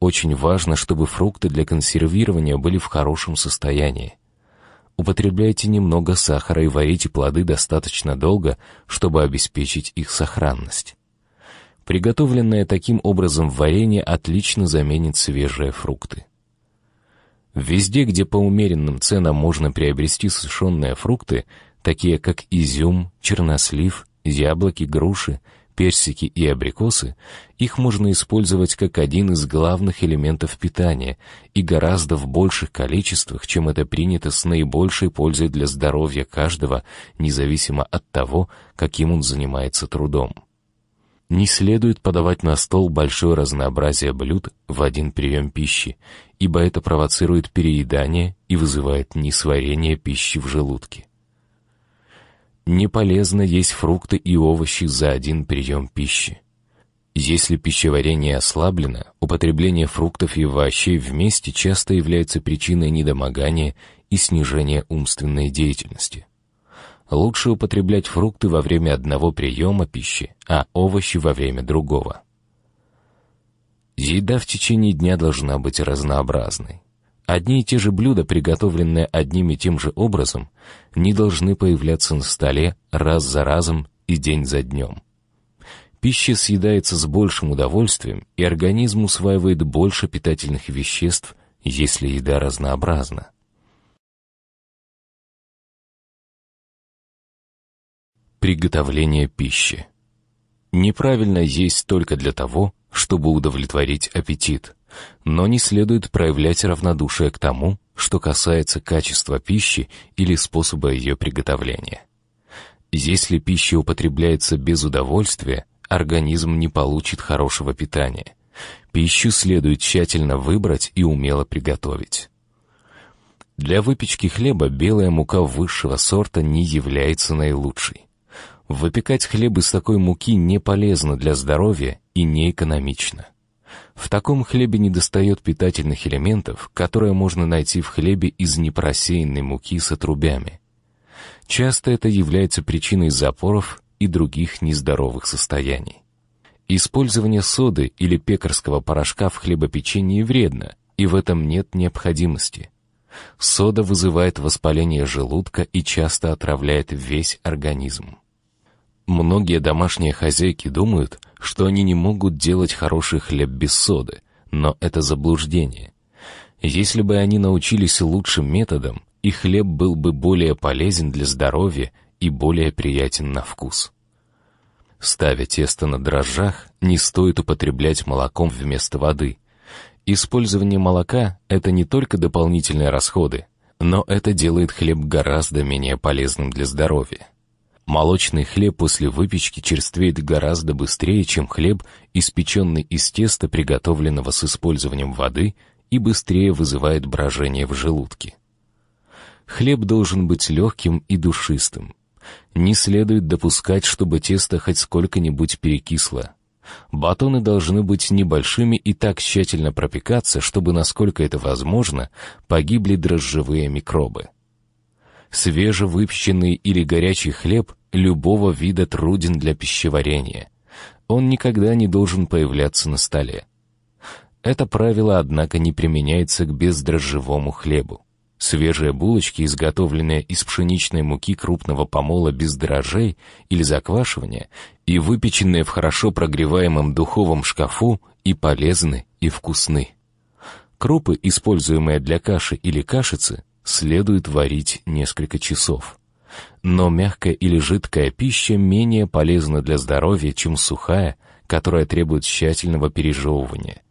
Очень важно, чтобы фрукты для консервирования были в хорошем состоянии. Употребляйте немного сахара и варите плоды достаточно долго, чтобы обеспечить их сохранность. Приготовленное таким образом варенье отлично заменит свежие фрукты. Везде, где по умеренным ценам можно приобрести сушеные фрукты, такие как изюм, чернослив, яблоки, груши, персики и абрикосы, их можно использовать как один из главных элементов питания и гораздо в больших количествах, чем это принято с наибольшей пользой для здоровья каждого, независимо от того, каким он занимается трудом. Не следует подавать на стол большое разнообразие блюд в один прием пищи, ибо это провоцирует переедание и вызывает несварение пищи в желудке. Не полезно есть фрукты и овощи за один прием пищи. Если пищеварение ослаблено, употребление фруктов и овощей вместе часто является причиной недомогания и снижения умственной деятельности. Лучше употреблять фрукты во время одного приема пищи, а овощи во время другого. Еда в течение дня должна быть разнообразной. Одни и те же блюда, приготовленные одним и тем же образом, не должны появляться на столе раз за разом и день за днем. Пища съедается с большим удовольствием, и организм усваивает больше питательных веществ, если еда разнообразна. Приготовление пищи. Неправильно есть только для того, чтобы удовлетворить аппетит но не следует проявлять равнодушие к тому, что касается качества пищи или способа ее приготовления. Если пища употребляется без удовольствия, организм не получит хорошего питания. Пищу следует тщательно выбрать и умело приготовить. Для выпечки хлеба белая мука высшего сорта не является наилучшей. Выпекать хлеб из такой муки не полезно для здоровья и не экономично. В таком хлебе недостает питательных элементов, которые можно найти в хлебе из непросеянной муки с отрубями. Часто это является причиной запоров и других нездоровых состояний. Использование соды или пекарского порошка в хлебопечении вредно, и в этом нет необходимости. Сода вызывает воспаление желудка и часто отравляет весь организм. Многие домашние хозяйки думают, что они не могут делать хороший хлеб без соды, но это заблуждение. Если бы они научились лучшим методам, и хлеб был бы более полезен для здоровья и более приятен на вкус. Ставя тесто на дрожжах, не стоит употреблять молоком вместо воды. Использование молока – это не только дополнительные расходы, но это делает хлеб гораздо менее полезным для здоровья. Молочный хлеб после выпечки черствеет гораздо быстрее, чем хлеб, испеченный из теста, приготовленного с использованием воды, и быстрее вызывает брожение в желудке. Хлеб должен быть легким и душистым. Не следует допускать, чтобы тесто хоть сколько-нибудь перекисло. Батоны должны быть небольшими и так тщательно пропекаться, чтобы, насколько это возможно, погибли дрожжевые микробы. Свежевыпщенный или горячий хлеб любого вида труден для пищеварения. Он никогда не должен появляться на столе. Это правило, однако, не применяется к бездрожжевому хлебу. Свежие булочки, изготовленные из пшеничной муки крупного помола без дрожжей или заквашивания, и выпеченные в хорошо прогреваемом духовом шкафу, и полезны, и вкусны. Крупы, используемые для каши или кашицы, следует варить несколько часов. Но мягкая или жидкая пища менее полезна для здоровья, чем сухая, которая требует тщательного пережевывания.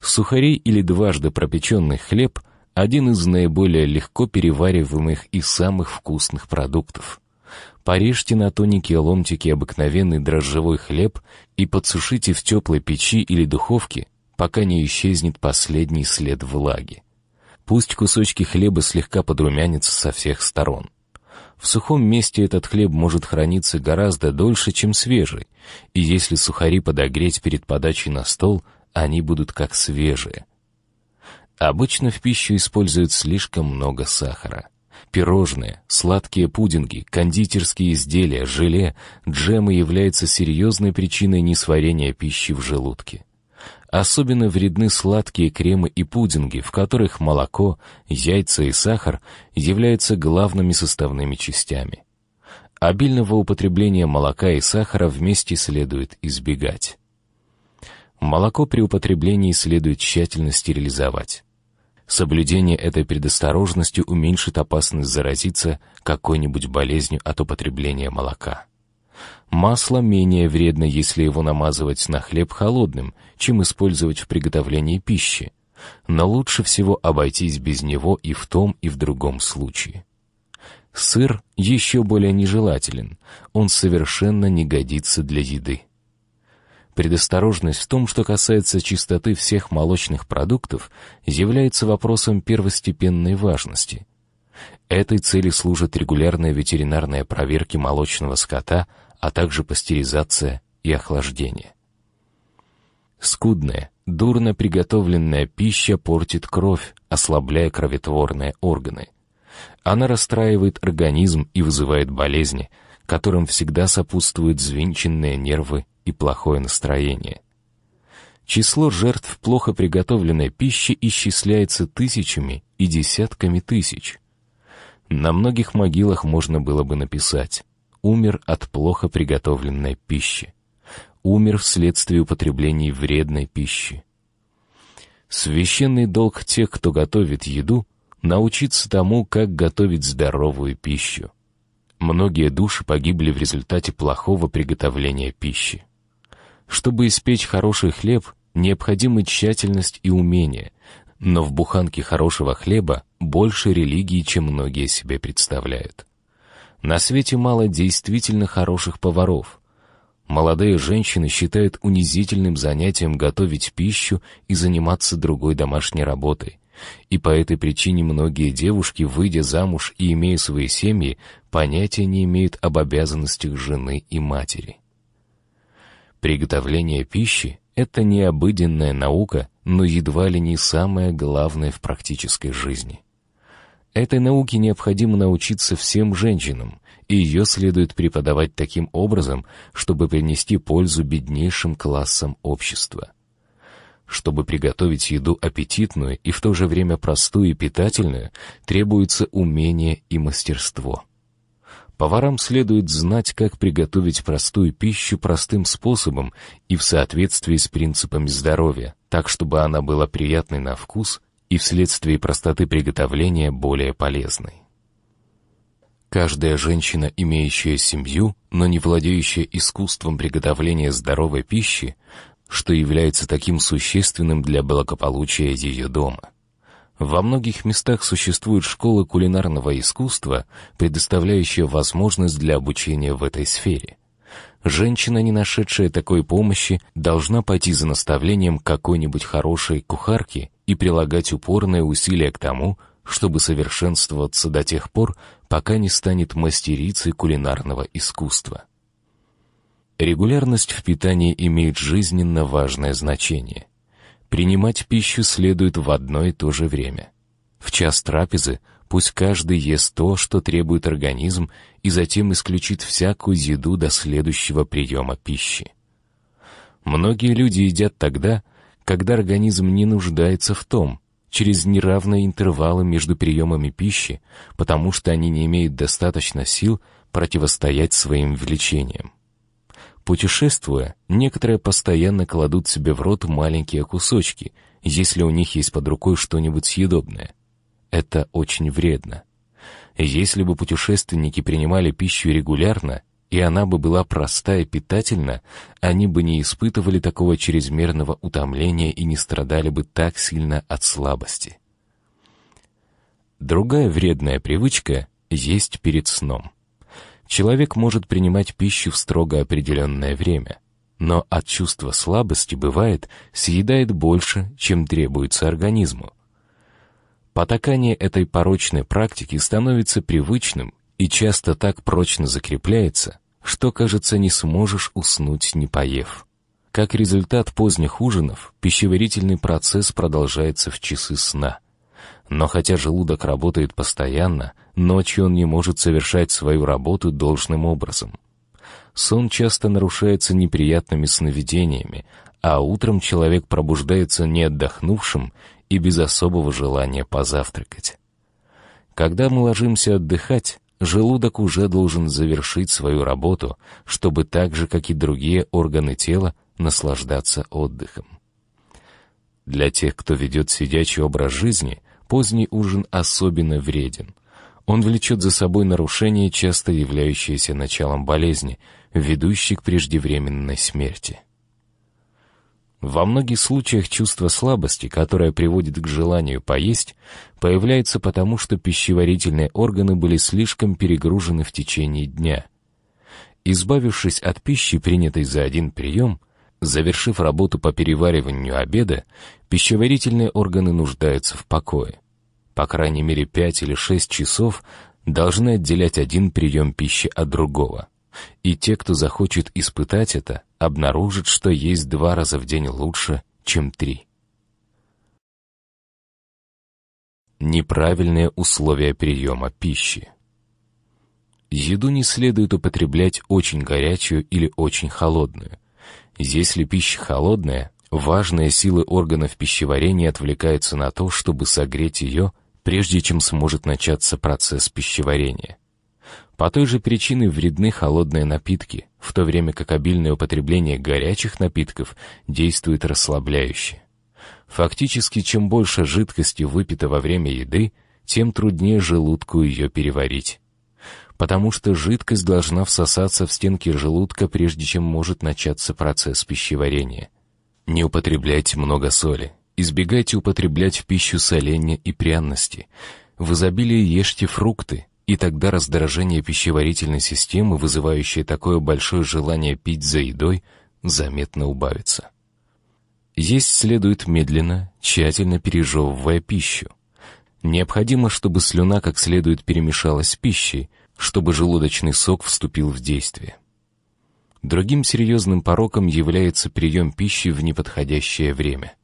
Сухари или дважды пропеченный хлеб – один из наиболее легко перевариваемых и самых вкусных продуктов. Порежьте на тоненькие ломтики обыкновенный дрожжевой хлеб и подсушите в теплой печи или духовке, пока не исчезнет последний след влаги. Пусть кусочки хлеба слегка подрумянятся со всех сторон. В сухом месте этот хлеб может храниться гораздо дольше, чем свежий, и если сухари подогреть перед подачей на стол, они будут как свежие. Обычно в пищу используют слишком много сахара. Пирожные, сладкие пудинги, кондитерские изделия, желе, джемы являются серьезной причиной несварения пищи в желудке. Особенно вредны сладкие кремы и пудинги, в которых молоко, яйца и сахар являются главными составными частями. Обильного употребления молока и сахара вместе следует избегать. Молоко при употреблении следует тщательно стерилизовать. Соблюдение этой предосторожности уменьшит опасность заразиться какой-нибудь болезнью от употребления молока. Масло менее вредно, если его намазывать на хлеб холодным, чем использовать в приготовлении пищи. Но лучше всего обойтись без него и в том, и в другом случае. Сыр еще более нежелателен, он совершенно не годится для еды. Предосторожность в том, что касается чистоты всех молочных продуктов, является вопросом первостепенной важности. Этой цели служат регулярные ветеринарные проверки молочного скота – а также пастеризация и охлаждение. Скудная, дурно приготовленная пища портит кровь, ослабляя кроветворные органы. Она расстраивает организм и вызывает болезни, которым всегда сопутствуют взвинченные нервы и плохое настроение. Число жертв плохо приготовленной пищи исчисляется тысячами и десятками тысяч. На многих могилах можно было бы написать умер от плохо приготовленной пищи, умер вследствие употребления вредной пищи. Священный долг тех, кто готовит еду, научиться тому, как готовить здоровую пищу. Многие души погибли в результате плохого приготовления пищи. Чтобы испечь хороший хлеб, необходимы тщательность и умение, но в буханке хорошего хлеба больше религии, чем многие себе представляют. На свете мало действительно хороших поваров. Молодые женщины считают унизительным занятием готовить пищу и заниматься другой домашней работой. И по этой причине многие девушки, выйдя замуж и имея свои семьи, понятия не имеют об обязанностях жены и матери. Приготовление пищи – это необыденная наука, но едва ли не самое главное в практической жизни. Этой науке необходимо научиться всем женщинам, и ее следует преподавать таким образом, чтобы принести пользу беднейшим классам общества. Чтобы приготовить еду аппетитную и в то же время простую и питательную, требуется умение и мастерство. Поварам следует знать, как приготовить простую пищу простым способом и в соответствии с принципами здоровья, так чтобы она была приятной на вкус и вследствие простоты приготовления более полезной. Каждая женщина, имеющая семью, но не владеющая искусством приготовления здоровой пищи, что является таким существенным для благополучия ее дома. Во многих местах существуют школы кулинарного искусства, предоставляющие возможность для обучения в этой сфере – Женщина, не нашедшая такой помощи, должна пойти за наставлением какой-нибудь хорошей кухарки и прилагать упорные усилия к тому, чтобы совершенствоваться до тех пор, пока не станет мастерицей кулинарного искусства. Регулярность в питании имеет жизненно важное значение. Принимать пищу следует в одно и то же время. В час трапезы – Пусть каждый ест то, что требует организм, и затем исключит всякую еду до следующего приема пищи. Многие люди едят тогда, когда организм не нуждается в том, через неравные интервалы между приемами пищи, потому что они не имеют достаточно сил противостоять своим влечениям. Путешествуя, некоторые постоянно кладут себе в рот маленькие кусочки, если у них есть под рукой что-нибудь съедобное – это очень вредно. Если бы путешественники принимали пищу регулярно, и она бы была проста и питательна, они бы не испытывали такого чрезмерного утомления и не страдали бы так сильно от слабости. Другая вредная привычка – есть перед сном. Человек может принимать пищу в строго определенное время, но от чувства слабости бывает съедает больше, чем требуется организму – Потакание этой порочной практики становится привычным и часто так прочно закрепляется, что, кажется, не сможешь уснуть, не поев. Как результат поздних ужинов, пищеварительный процесс продолжается в часы сна. Но хотя желудок работает постоянно, ночью он не может совершать свою работу должным образом сон часто нарушается неприятными сновидениями, а утром человек пробуждается не отдохнувшим и без особого желания позавтракать. Когда мы ложимся отдыхать, желудок уже должен завершить свою работу, чтобы так же, как и другие органы тела, наслаждаться отдыхом. Для тех, кто ведет сидячий образ жизни, поздний ужин особенно вреден. Он влечет за собой нарушения, часто являющиеся началом болезни, ведущий к преждевременной смерти. Во многих случаях чувство слабости, которое приводит к желанию поесть, появляется потому, что пищеварительные органы были слишком перегружены в течение дня. Избавившись от пищи, принятой за один прием, завершив работу по перевариванию обеда, пищеварительные органы нуждаются в покое. По крайней мере 5 или 6 часов должны отделять один прием пищи от другого – и те, кто захочет испытать это, обнаружат, что есть два раза в день лучше, чем три. Неправильные условия приема пищи. Еду не следует употреблять очень горячую или очень холодную. Если пища холодная, важные силы органов пищеварения отвлекаются на то, чтобы согреть ее, прежде чем сможет начаться процесс пищеварения. По той же причине вредны холодные напитки, в то время как обильное употребление горячих напитков действует расслабляюще. Фактически, чем больше жидкости выпито во время еды, тем труднее желудку ее переварить. Потому что жидкость должна всосаться в стенки желудка, прежде чем может начаться процесс пищеварения. Не употребляйте много соли. Избегайте употреблять в пищу соленья и пряности. В изобилии ешьте фрукты, и тогда раздражение пищеварительной системы, вызывающее такое большое желание пить за едой, заметно убавится. Есть следует медленно, тщательно пережевывая пищу. Необходимо, чтобы слюна как следует перемешалась с пищей, чтобы желудочный сок вступил в действие. Другим серьезным пороком является прием пищи в неподходящее время.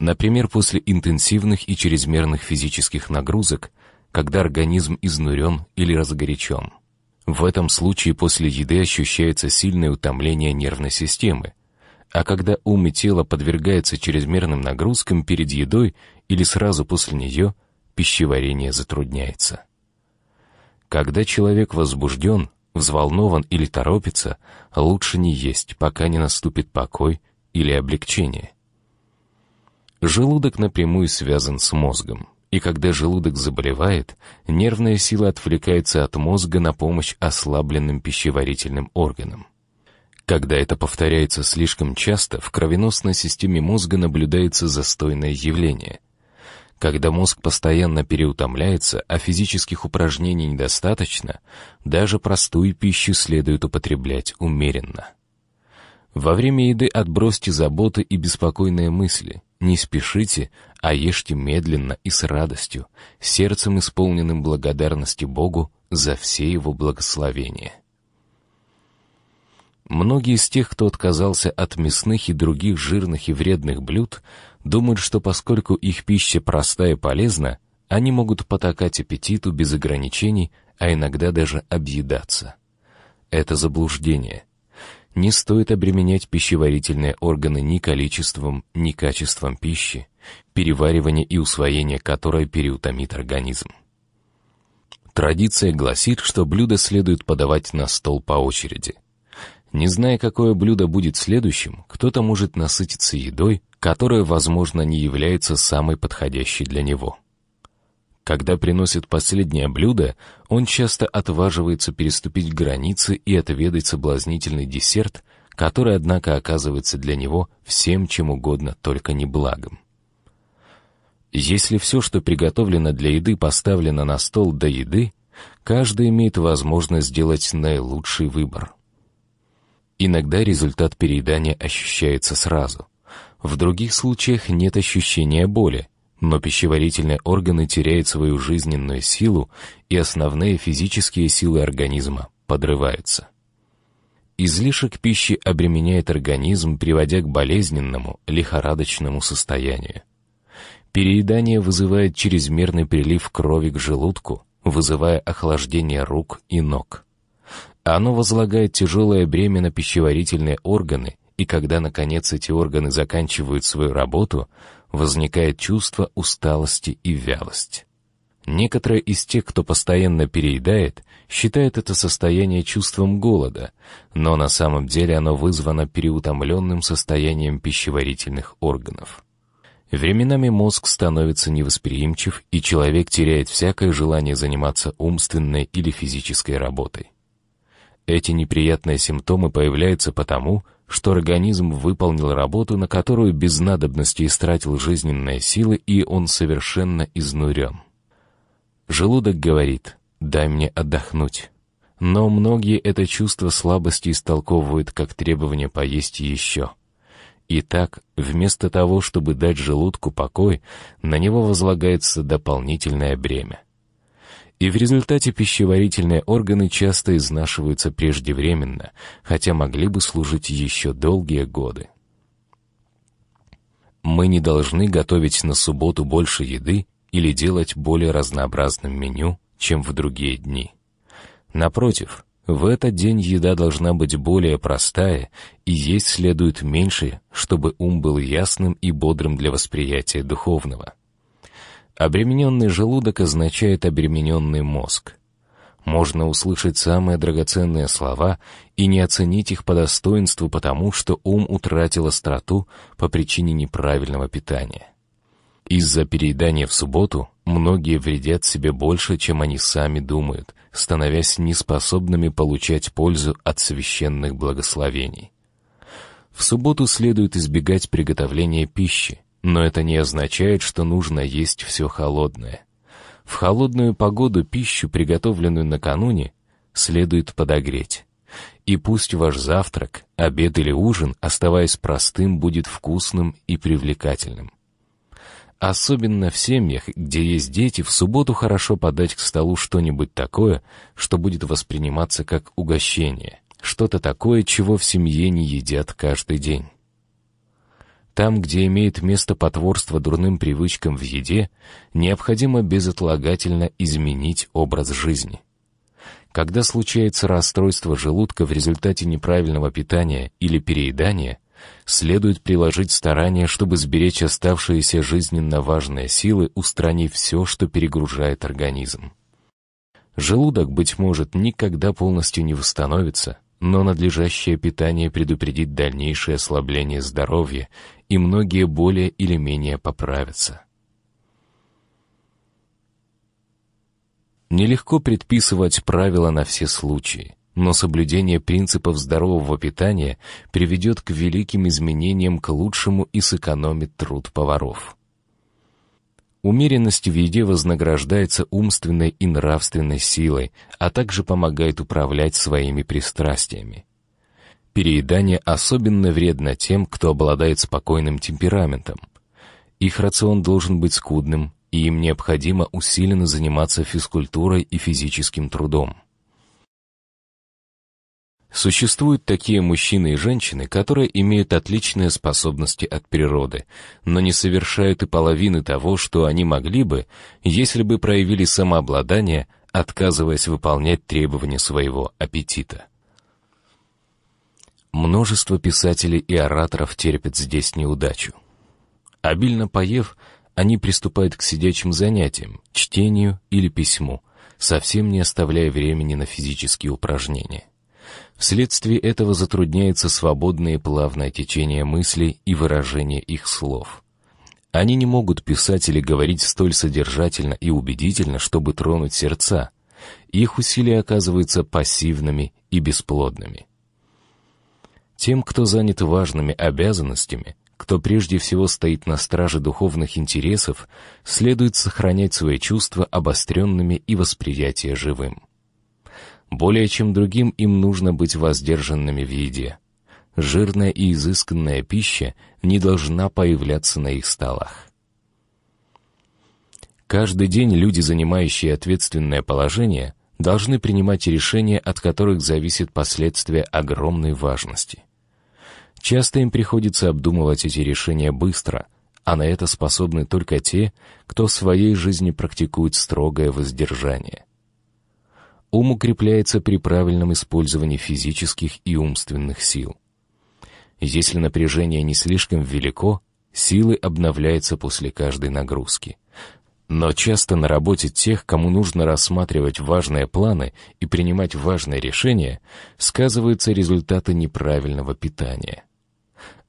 Например, после интенсивных и чрезмерных физических нагрузок – когда организм изнурен или разгорячен. В этом случае после еды ощущается сильное утомление нервной системы, а когда ум и тело подвергаются чрезмерным нагрузкам перед едой или сразу после нее, пищеварение затрудняется. Когда человек возбужден, взволнован или торопится, лучше не есть, пока не наступит покой или облегчение. Желудок напрямую связан с мозгом. И когда желудок заболевает, нервная сила отвлекается от мозга на помощь ослабленным пищеварительным органам. Когда это повторяется слишком часто, в кровеносной системе мозга наблюдается застойное явление. Когда мозг постоянно переутомляется, а физических упражнений недостаточно, даже простую пищу следует употреблять умеренно. Во время еды отбросьте заботы и беспокойные мысли. Не спешите, а ешьте медленно и с радостью, сердцем исполненным благодарности Богу за все его благословения. Многие из тех, кто отказался от мясных и других жирных и вредных блюд, думают, что поскольку их пища проста и полезна, они могут потакать аппетиту без ограничений, а иногда даже объедаться. Это заблуждение – не стоит обременять пищеварительные органы ни количеством, ни качеством пищи, переваривание и усвоение которой переутомит организм. Традиция гласит, что блюда следует подавать на стол по очереди. Не зная, какое блюдо будет следующим, кто-то может насытиться едой, которая, возможно, не является самой подходящей для него – когда приносят последнее блюдо, он часто отваживается переступить границы и отведать соблазнительный десерт, который, однако, оказывается для него всем чем угодно, только не благом. Если все, что приготовлено для еды, поставлено на стол до еды, каждый имеет возможность сделать наилучший выбор. Иногда результат переедания ощущается сразу. В других случаях нет ощущения боли, но пищеварительные органы теряют свою жизненную силу, и основные физические силы организма подрываются. Излишек пищи обременяет организм, приводя к болезненному, лихорадочному состоянию. Переедание вызывает чрезмерный прилив крови к желудку, вызывая охлаждение рук и ног. Оно возлагает тяжелое бремя на пищеварительные органы, и когда, наконец, эти органы заканчивают свою работу, возникает чувство усталости и вялость. Некоторые из тех, кто постоянно переедает, считают это состояние чувством голода, но на самом деле оно вызвано переутомленным состоянием пищеварительных органов. Временами мозг становится невосприимчив, и человек теряет всякое желание заниматься умственной или физической работой. Эти неприятные симптомы появляются потому, что организм выполнил работу, на которую без надобности истратил жизненные силы, и он совершенно изнурен. Желудок говорит «дай мне отдохнуть». Но многие это чувство слабости истолковывают как требование поесть еще. Итак, вместо того, чтобы дать желудку покой, на него возлагается дополнительное бремя — и в результате пищеварительные органы часто изнашиваются преждевременно, хотя могли бы служить еще долгие годы. Мы не должны готовить на субботу больше еды или делать более разнообразным меню, чем в другие дни. Напротив, в этот день еда должна быть более простая, и есть следует меньше, чтобы ум был ясным и бодрым для восприятия духовного – Обремененный желудок означает обремененный мозг. Можно услышать самые драгоценные слова и не оценить их по достоинству, потому что ум утратил остроту по причине неправильного питания. Из-за переедания в субботу многие вредят себе больше, чем они сами думают, становясь неспособными получать пользу от священных благословений. В субботу следует избегать приготовления пищи, но это не означает, что нужно есть все холодное. В холодную погоду пищу, приготовленную накануне, следует подогреть. И пусть ваш завтрак, обед или ужин, оставаясь простым, будет вкусным и привлекательным. Особенно в семьях, где есть дети, в субботу хорошо подать к столу что-нибудь такое, что будет восприниматься как угощение, что-то такое, чего в семье не едят каждый день. Там, где имеет место потворство дурным привычкам в еде, необходимо безотлагательно изменить образ жизни. Когда случается расстройство желудка в результате неправильного питания или переедания, следует приложить старания, чтобы сберечь оставшиеся жизненно важные силы, устранив все, что перегружает организм. Желудок, быть может, никогда полностью не восстановится, но надлежащее питание предупредит дальнейшее ослабление здоровья, и многие более или менее поправятся. Нелегко предписывать правила на все случаи, но соблюдение принципов здорового питания приведет к великим изменениям к лучшему и сэкономит труд поваров. Умеренность в еде вознаграждается умственной и нравственной силой, а также помогает управлять своими пристрастиями. Переедание особенно вредно тем, кто обладает спокойным темпераментом. Их рацион должен быть скудным, и им необходимо усиленно заниматься физкультурой и физическим трудом. Существуют такие мужчины и женщины, которые имеют отличные способности от природы, но не совершают и половины того, что они могли бы, если бы проявили самообладание, отказываясь выполнять требования своего аппетита. Множество писателей и ораторов терпят здесь неудачу. Обильно поев, они приступают к сидячим занятиям, чтению или письму, совсем не оставляя времени на физические упражнения. Вследствие этого затрудняется свободное и плавное течение мыслей и выражение их слов. Они не могут писать или говорить столь содержательно и убедительно, чтобы тронуть сердца. Их усилия оказываются пассивными и бесплодными. Тем, кто занят важными обязанностями, кто прежде всего стоит на страже духовных интересов, следует сохранять свои чувства обостренными и восприятие живым. Более чем другим им нужно быть воздержанными в еде. Жирная и изысканная пища не должна появляться на их столах. Каждый день люди, занимающие ответственное положение, должны принимать решения, от которых зависят последствия огромной важности. Часто им приходится обдумывать эти решения быстро, а на это способны только те, кто в своей жизни практикует строгое воздержание – Ум укрепляется при правильном использовании физических и умственных сил. Если напряжение не слишком велико, силы обновляются после каждой нагрузки. Но часто на работе тех, кому нужно рассматривать важные планы и принимать важные решения, сказываются результаты неправильного питания.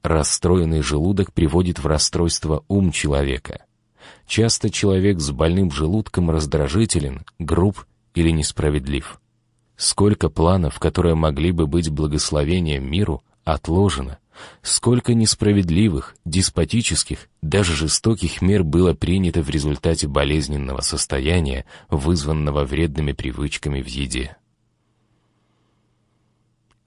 Расстроенный желудок приводит в расстройство ум человека. Часто человек с больным желудком раздражителен, груб или несправедлив. Сколько планов, которые могли бы быть благословением миру, отложено, сколько несправедливых, деспотических, даже жестоких мер было принято в результате болезненного состояния, вызванного вредными привычками в еде.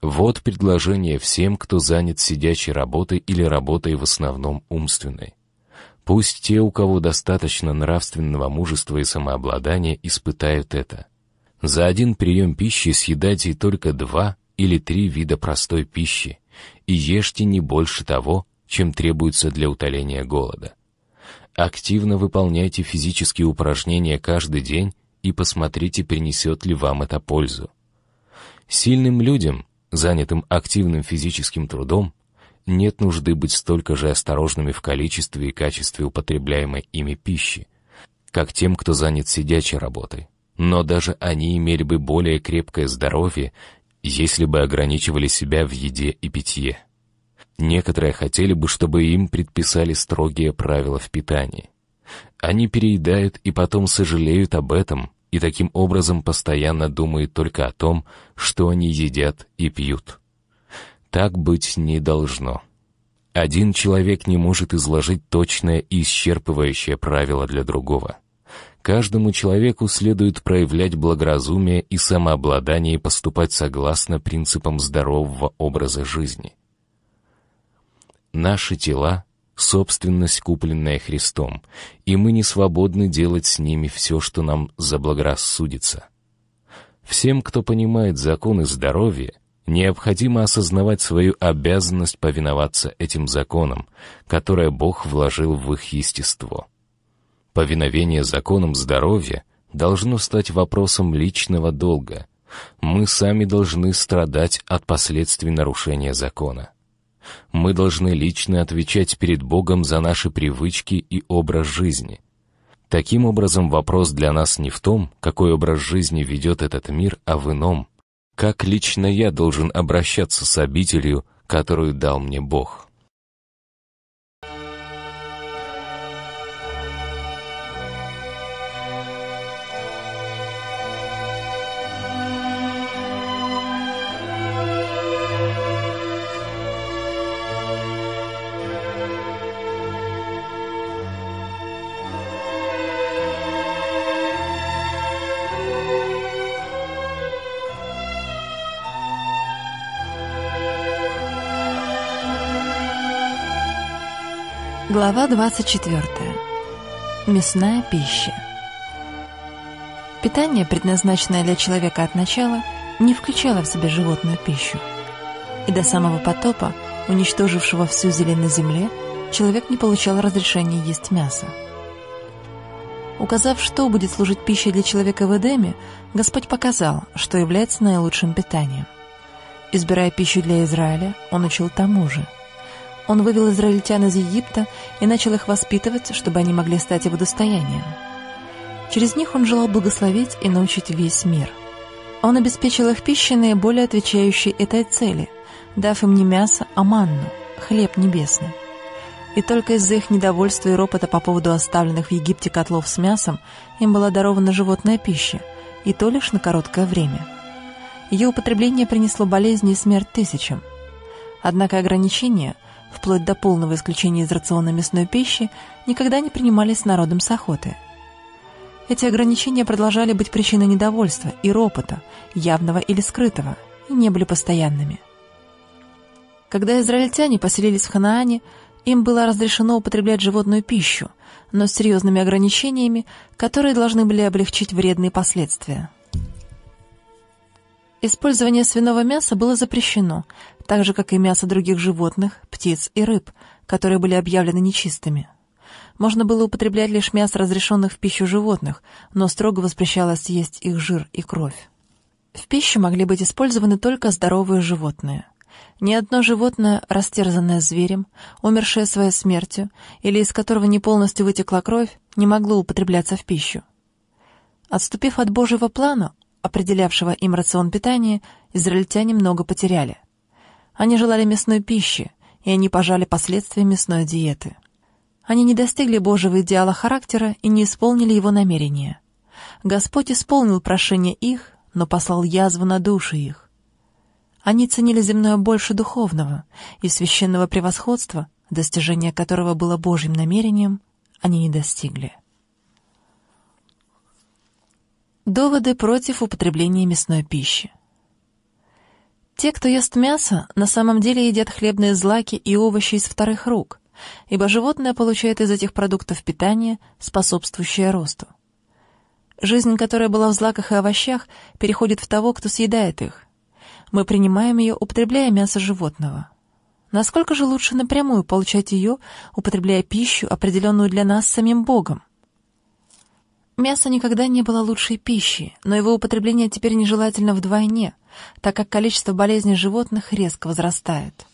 Вот предложение всем, кто занят сидячей работой или работой в основном умственной. Пусть те, у кого достаточно нравственного мужества и самообладания, испытают это. За один прием пищи съедайте только два или три вида простой пищи и ешьте не больше того, чем требуется для утоления голода. Активно выполняйте физические упражнения каждый день и посмотрите, принесет ли вам это пользу. Сильным людям, занятым активным физическим трудом, нет нужды быть столько же осторожными в количестве и качестве употребляемой ими пищи, как тем, кто занят сидячей работой но даже они имели бы более крепкое здоровье, если бы ограничивали себя в еде и питье. Некоторые хотели бы, чтобы им предписали строгие правила в питании. Они переедают и потом сожалеют об этом, и таким образом постоянно думают только о том, что они едят и пьют. Так быть не должно. Один человек не может изложить точное и исчерпывающее правило для другого – каждому человеку следует проявлять благоразумие и самообладание и поступать согласно принципам здорового образа жизни. Наши тела — собственность, купленная Христом, и мы не свободны делать с ними все, что нам заблагорассудится. Всем, кто понимает законы здоровья, необходимо осознавать свою обязанность повиноваться этим законам, которые Бог вложил в их естество. Повиновение законам здоровья должно стать вопросом личного долга. Мы сами должны страдать от последствий нарушения закона. Мы должны лично отвечать перед Богом за наши привычки и образ жизни. Таким образом, вопрос для нас не в том, какой образ жизни ведет этот мир, а в ином. Как лично я должен обращаться с обителью, которую дал мне Бог?» Глава 24. Мясная пища. Питание, предназначенное для человека от начала, не включало в себя животную пищу. И до самого потопа, уничтожившего всю зелень на земле, человек не получал разрешения есть мясо. Указав, что будет служить пищей для человека в Эдеме, Господь показал, что является наилучшим питанием. Избирая пищу для Израиля, он учил тому же – он вывел израильтян из Египта и начал их воспитывать, чтобы они могли стать его достоянием. Через них он желал благословить и научить весь мир. Он обеспечил их пищей, наиболее отвечающей этой цели, дав им не мясо, а манну, хлеб небесный. И только из-за их недовольства и ропота по поводу оставленных в Египте котлов с мясом им была дарована животная пища, и то лишь на короткое время. Ее употребление принесло болезни и смерть тысячам. Однако ограничения – вплоть до полного исключения из рациона мясной пищи, никогда не принимались народом с охоты. Эти ограничения продолжали быть причиной недовольства и ропота, явного или скрытого, и не были постоянными. Когда израильтяне поселились в Ханаане, им было разрешено употреблять животную пищу, но с серьезными ограничениями, которые должны были облегчить вредные последствия. Использование свиного мяса было запрещено, так же, как и мясо других животных, птиц и рыб, которые были объявлены нечистыми. Можно было употреблять лишь мясо разрешенных в пищу животных, но строго воспрещалось есть их жир и кровь. В пищу могли быть использованы только здоровые животные. Ни одно животное, растерзанное зверем, умершее своей смертью или из которого не полностью вытекла кровь, не могло употребляться в пищу. Отступив от Божьего плана, определявшего им рацион питания, израильтяне много потеряли – они желали мясной пищи, и они пожали последствия мясной диеты. Они не достигли Божьего идеала характера и не исполнили его намерения. Господь исполнил прошение их, но послал язву на души их. Они ценили земное больше духовного и священного превосходства, достижение которого было Божьим намерением, они не достигли. Доводы против употребления мясной пищи. Те, кто ест мясо, на самом деле едят хлебные злаки и овощи из вторых рук, ибо животное получает из этих продуктов питание, способствующее росту. Жизнь, которая была в злаках и овощах, переходит в того, кто съедает их. Мы принимаем ее, употребляя мясо животного. Насколько же лучше напрямую получать ее, употребляя пищу, определенную для нас самим Богом? Мясо никогда не было лучшей пищей, но его употребление теперь нежелательно вдвойне, так как количество болезней животных резко возрастает.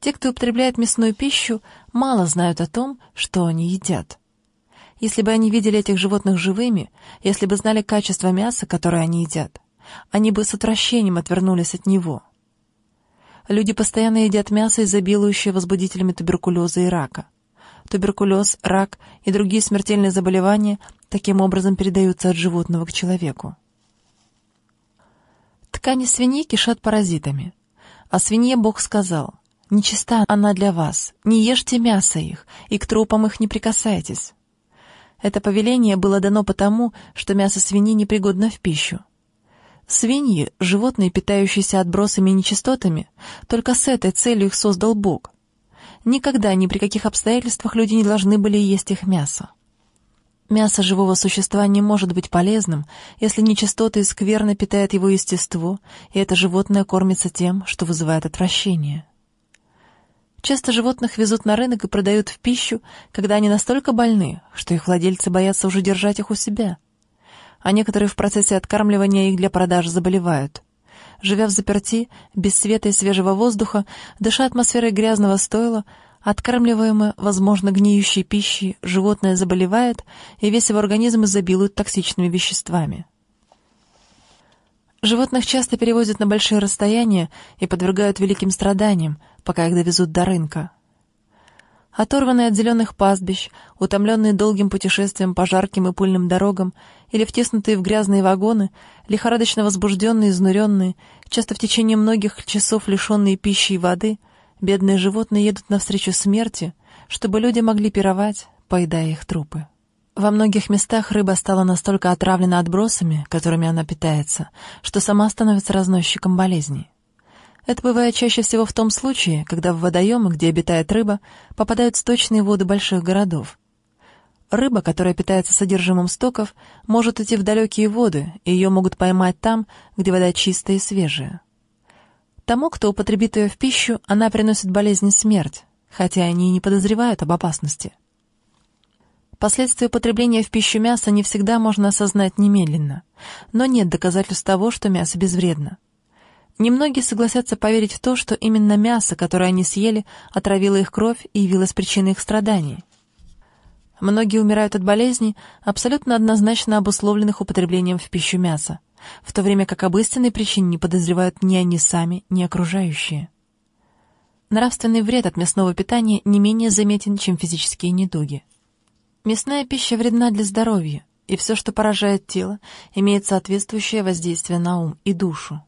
Те, кто употребляет мясную пищу, мало знают о том, что они едят. Если бы они видели этих животных живыми, если бы знали качество мяса, которое они едят, они бы с отвращением отвернулись от него. Люди постоянно едят мясо, изобилующее возбудителями туберкулеза и рака туберкулез, рак и другие смертельные заболевания таким образом передаются от животного к человеку. Ткани свиньи кишат паразитами. а свинье Бог сказал, «Нечиста она для вас, не ешьте мясо их, и к трупам их не прикасайтесь». Это повеление было дано потому, что мясо свиньи непригодно в пищу. Свиньи – животные, питающиеся отбросами и нечистотами, только с этой целью их создал Бог. Никогда, ни при каких обстоятельствах люди не должны были есть их мясо. Мясо живого существа не может быть полезным, если нечистоты и скверно питает его естество, и это животное кормится тем, что вызывает отвращение. Часто животных везут на рынок и продают в пищу, когда они настолько больны, что их владельцы боятся уже держать их у себя. А некоторые в процессе откармливания их для продажи заболевают – Живя в заперти, без света и свежего воздуха, дыша атмосферой грязного стойла, откармливаемое, возможно, гниющей пищей, животное заболевает, и весь его организм изобилует токсичными веществами. Животных часто перевозят на большие расстояния и подвергают великим страданиям, пока их довезут до рынка. Оторванные от зеленых пастбищ, утомленные долгим путешествием по жарким и пыльным дорогам, или втиснутые в грязные вагоны, лихорадочно возбужденные, изнуренные, часто в течение многих часов лишенные пищи и воды, бедные животные едут навстречу смерти, чтобы люди могли пировать, поедая их трупы. Во многих местах рыба стала настолько отравлена отбросами, которыми она питается, что сама становится разносчиком болезней. Это бывает чаще всего в том случае, когда в водоемы, где обитает рыба, попадают сточные воды больших городов. Рыба, которая питается содержимым стоков, может идти в далекие воды, и ее могут поймать там, где вода чистая и свежая. Тому, кто употребит ее в пищу, она приносит болезнь и смерть, хотя они и не подозревают об опасности. Последствия употребления в пищу мяса не всегда можно осознать немедленно, но нет доказательств того, что мясо безвредно. Немногие согласятся поверить в то, что именно мясо, которое они съели, отравило их кровь и явилось причиной их страданий. Многие умирают от болезней, абсолютно однозначно обусловленных употреблением в пищу мяса, в то время как об истинной причине не подозревают ни они сами, ни окружающие. Нравственный вред от мясного питания не менее заметен, чем физические недуги. Мясная пища вредна для здоровья, и все, что поражает тело, имеет соответствующее воздействие на ум и душу.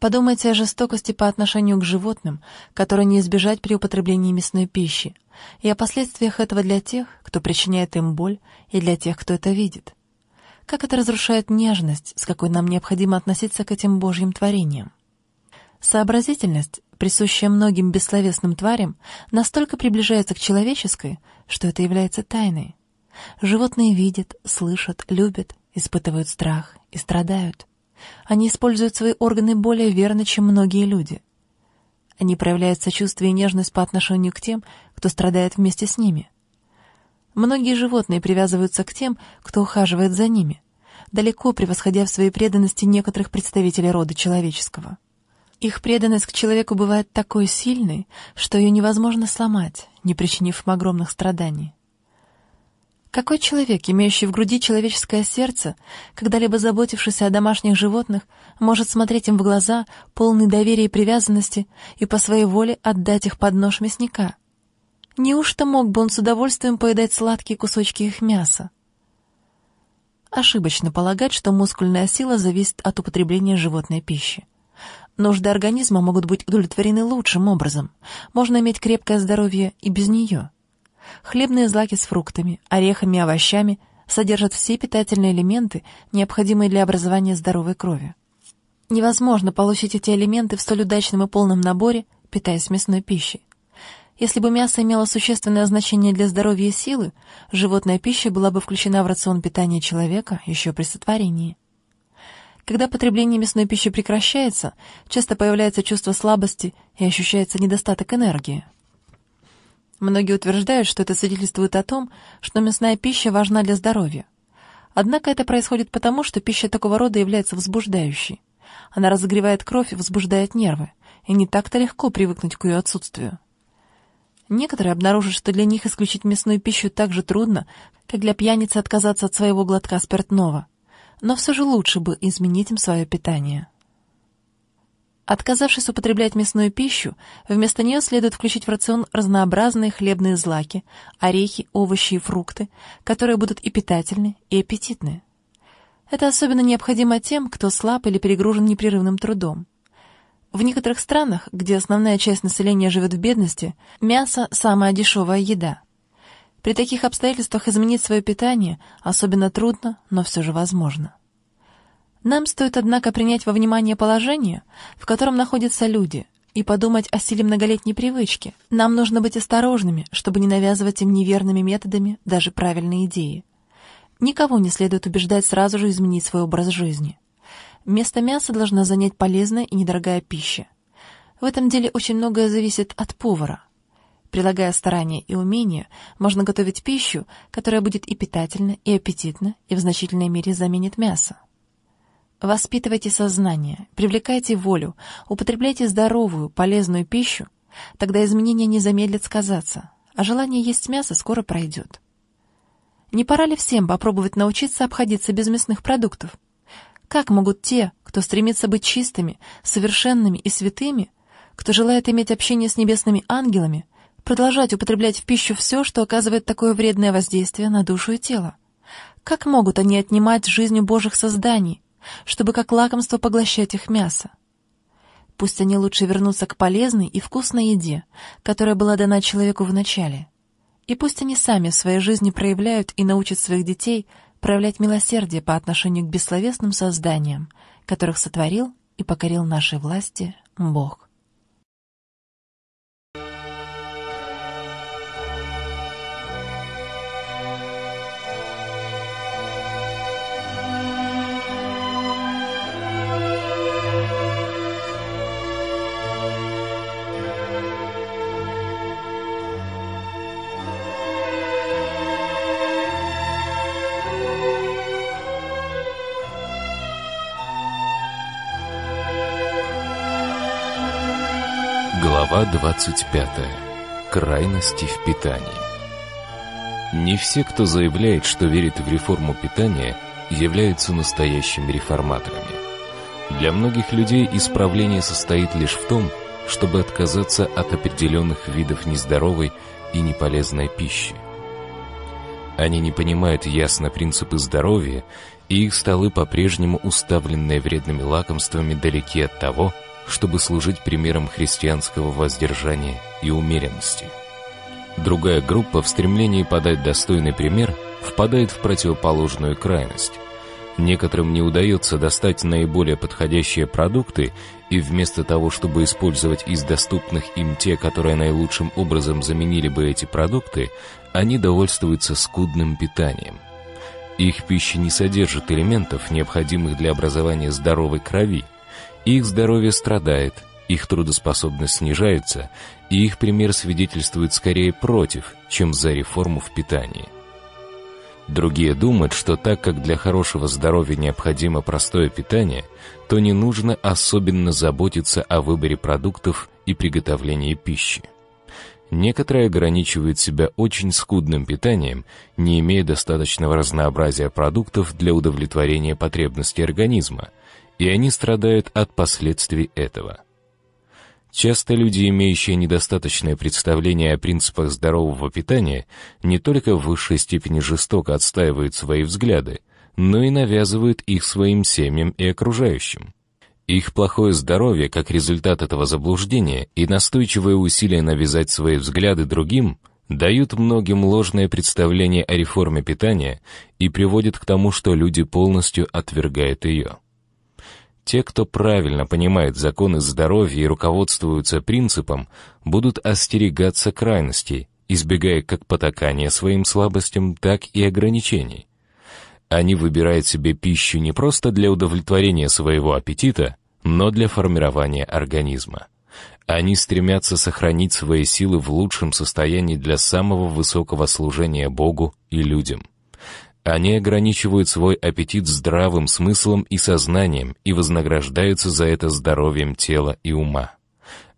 Подумайте о жестокости по отношению к животным, которой не избежать при употреблении мясной пищи, и о последствиях этого для тех, кто причиняет им боль, и для тех, кто это видит. Как это разрушает нежность, с какой нам необходимо относиться к этим божьим творениям. Сообразительность, присущая многим бессловесным тварям, настолько приближается к человеческой, что это является тайной. Животные видят, слышат, любят, испытывают страх и страдают. Они используют свои органы более верно, чем многие люди. Они проявляют сочувствие и нежность по отношению к тем, кто страдает вместе с ними. Многие животные привязываются к тем, кто ухаживает за ними, далеко превосходя в своей преданности некоторых представителей рода человеческого. Их преданность к человеку бывает такой сильной, что ее невозможно сломать, не причинив им огромных страданий. Какой человек, имеющий в груди человеческое сердце, когда-либо заботившийся о домашних животных, может смотреть им в глаза, полный доверия и привязанности, и по своей воле отдать их под нож мясника? Неужто мог бы он с удовольствием поедать сладкие кусочки их мяса? Ошибочно полагать, что мускульная сила зависит от употребления животной пищи. Нужды организма могут быть удовлетворены лучшим образом. Можно иметь крепкое здоровье и без нее. Хлебные злаки с фруктами, орехами, и овощами содержат все питательные элементы, необходимые для образования здоровой крови. Невозможно получить эти элементы в столь удачном и полном наборе, питаясь мясной пищей. Если бы мясо имело существенное значение для здоровья и силы, животная пища была бы включена в рацион питания человека еще при сотворении. Когда потребление мясной пищи прекращается, часто появляется чувство слабости и ощущается недостаток энергии. Многие утверждают, что это свидетельствует о том, что мясная пища важна для здоровья. Однако это происходит потому, что пища такого рода является возбуждающей. Она разогревает кровь и возбуждает нервы, и не так-то легко привыкнуть к ее отсутствию. Некоторые обнаружат, что для них исключить мясную пищу так же трудно, как для пьяницы отказаться от своего глотка спиртного. Но все же лучше бы изменить им свое питание. Отказавшись употреблять мясную пищу, вместо нее следует включить в рацион разнообразные хлебные злаки, орехи, овощи и фрукты, которые будут и питательны, и аппетитны. Это особенно необходимо тем, кто слаб или перегружен непрерывным трудом. В некоторых странах, где основная часть населения живет в бедности, мясо – самая дешевая еда. При таких обстоятельствах изменить свое питание особенно трудно, но все же возможно. Нам стоит, однако, принять во внимание положение, в котором находятся люди, и подумать о силе многолетней привычки. Нам нужно быть осторожными, чтобы не навязывать им неверными методами даже правильные идеи. Никого не следует убеждать сразу же изменить свой образ жизни. Место мяса должна занять полезная и недорогая пища. В этом деле очень многое зависит от повара. Прилагая старания и умения, можно готовить пищу, которая будет и питательна, и аппетитна, и в значительной мере заменит мясо. Воспитывайте сознание, привлекайте волю, употребляйте здоровую, полезную пищу, тогда изменения не замедлят сказаться, а желание есть мясо скоро пройдет. Не пора ли всем попробовать научиться обходиться без мясных продуктов? Как могут те, кто стремится быть чистыми, совершенными и святыми, кто желает иметь общение с небесными ангелами, продолжать употреблять в пищу все, что оказывает такое вредное воздействие на душу и тело? Как могут они отнимать жизнь у Божьих созданий, чтобы как лакомство поглощать их мясо. Пусть они лучше вернутся к полезной и вкусной еде, которая была дана человеку в начале. И пусть они сами в своей жизни проявляют и научат своих детей проявлять милосердие по отношению к бессловесным созданиям, которых сотворил и покорил нашей власти Бог. Глава 25. Крайности в питании. Не все, кто заявляет, что верит в реформу питания, являются настоящими реформаторами. Для многих людей исправление состоит лишь в том, чтобы отказаться от определенных видов нездоровой и неполезной пищи. Они не понимают ясно принципы здоровья, и их столы по-прежнему уставленные вредными лакомствами далеки от того, что чтобы служить примером христианского воздержания и умеренности. Другая группа в стремлении подать достойный пример впадает в противоположную крайность. Некоторым не удается достать наиболее подходящие продукты, и вместо того, чтобы использовать из доступных им те, которые наилучшим образом заменили бы эти продукты, они довольствуются скудным питанием. Их пища не содержит элементов, необходимых для образования здоровой крови – их здоровье страдает, их трудоспособность снижается, и их пример свидетельствует скорее против, чем за реформу в питании. Другие думают, что так как для хорошего здоровья необходимо простое питание, то не нужно особенно заботиться о выборе продуктов и приготовлении пищи. Некоторые ограничивают себя очень скудным питанием, не имея достаточного разнообразия продуктов для удовлетворения потребностей организма, и они страдают от последствий этого. Часто люди, имеющие недостаточное представление о принципах здорового питания, не только в высшей степени жестоко отстаивают свои взгляды, но и навязывают их своим семьям и окружающим. Их плохое здоровье, как результат этого заблуждения, и настойчивые усилия навязать свои взгляды другим, дают многим ложное представление о реформе питания и приводят к тому, что люди полностью отвергают ее. Те, кто правильно понимает законы здоровья и руководствуются принципом, будут остерегаться крайностей, избегая как потакания своим слабостям, так и ограничений. Они выбирают себе пищу не просто для удовлетворения своего аппетита, но для формирования организма. Они стремятся сохранить свои силы в лучшем состоянии для самого высокого служения Богу и людям. Они ограничивают свой аппетит здравым смыслом и сознанием и вознаграждаются за это здоровьем тела и ума.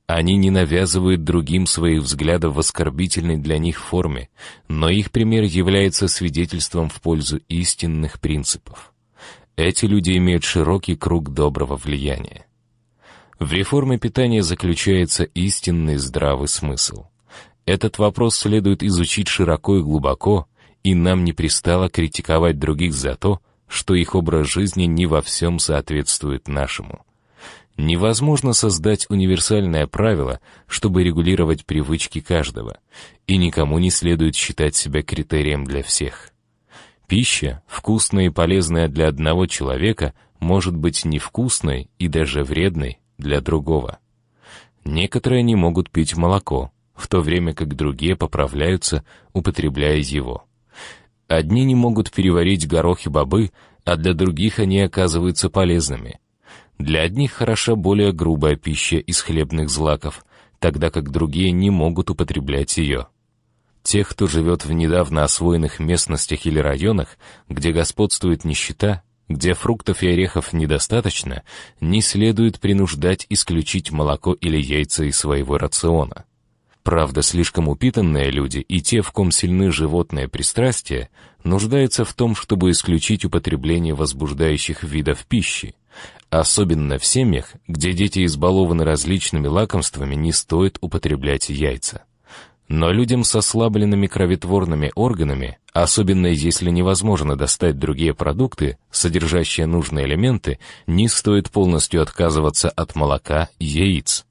Они не навязывают другим свои взгляды в оскорбительной для них форме, но их пример является свидетельством в пользу истинных принципов. Эти люди имеют широкий круг доброго влияния. В реформе питания заключается истинный здравый смысл. Этот вопрос следует изучить широко и глубоко, и нам не пристало критиковать других за то, что их образ жизни не во всем соответствует нашему. Невозможно создать универсальное правило, чтобы регулировать привычки каждого, и никому не следует считать себя критерием для всех. Пища, вкусная и полезная для одного человека, может быть невкусной и даже вредной для другого. Некоторые не могут пить молоко, в то время как другие поправляются, употребляя его. Одни не могут переварить горох и бобы, а для других они оказываются полезными. Для одних хороша более грубая пища из хлебных злаков, тогда как другие не могут употреблять ее. Тех, кто живет в недавно освоенных местностях или районах, где господствует нищета, где фруктов и орехов недостаточно, не следует принуждать исключить молоко или яйца из своего рациона. Правда, слишком упитанные люди и те, в ком сильны животные пристрастия, нуждаются в том, чтобы исключить употребление возбуждающих видов пищи. Особенно в семьях, где дети избалованы различными лакомствами, не стоит употреблять яйца. Но людям с ослабленными кровотворными органами, особенно если невозможно достать другие продукты, содержащие нужные элементы, не стоит полностью отказываться от молока и яиц.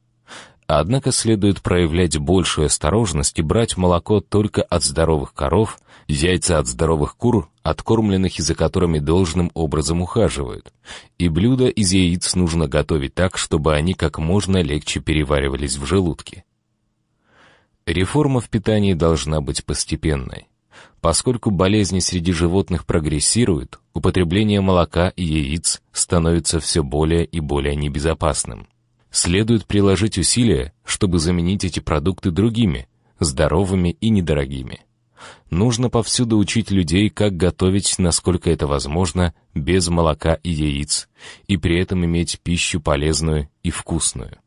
Однако следует проявлять большую осторожность и брать молоко только от здоровых коров, яйца от здоровых кур, откормленных и за которыми должным образом ухаживают. И блюда из яиц нужно готовить так, чтобы они как можно легче переваривались в желудке. Реформа в питании должна быть постепенной. Поскольку болезни среди животных прогрессируют, употребление молока и яиц становится все более и более небезопасным следует приложить усилия, чтобы заменить эти продукты другими, здоровыми и недорогими. Нужно повсюду учить людей, как готовить, насколько это возможно, без молока и яиц, и при этом иметь пищу полезную и вкусную.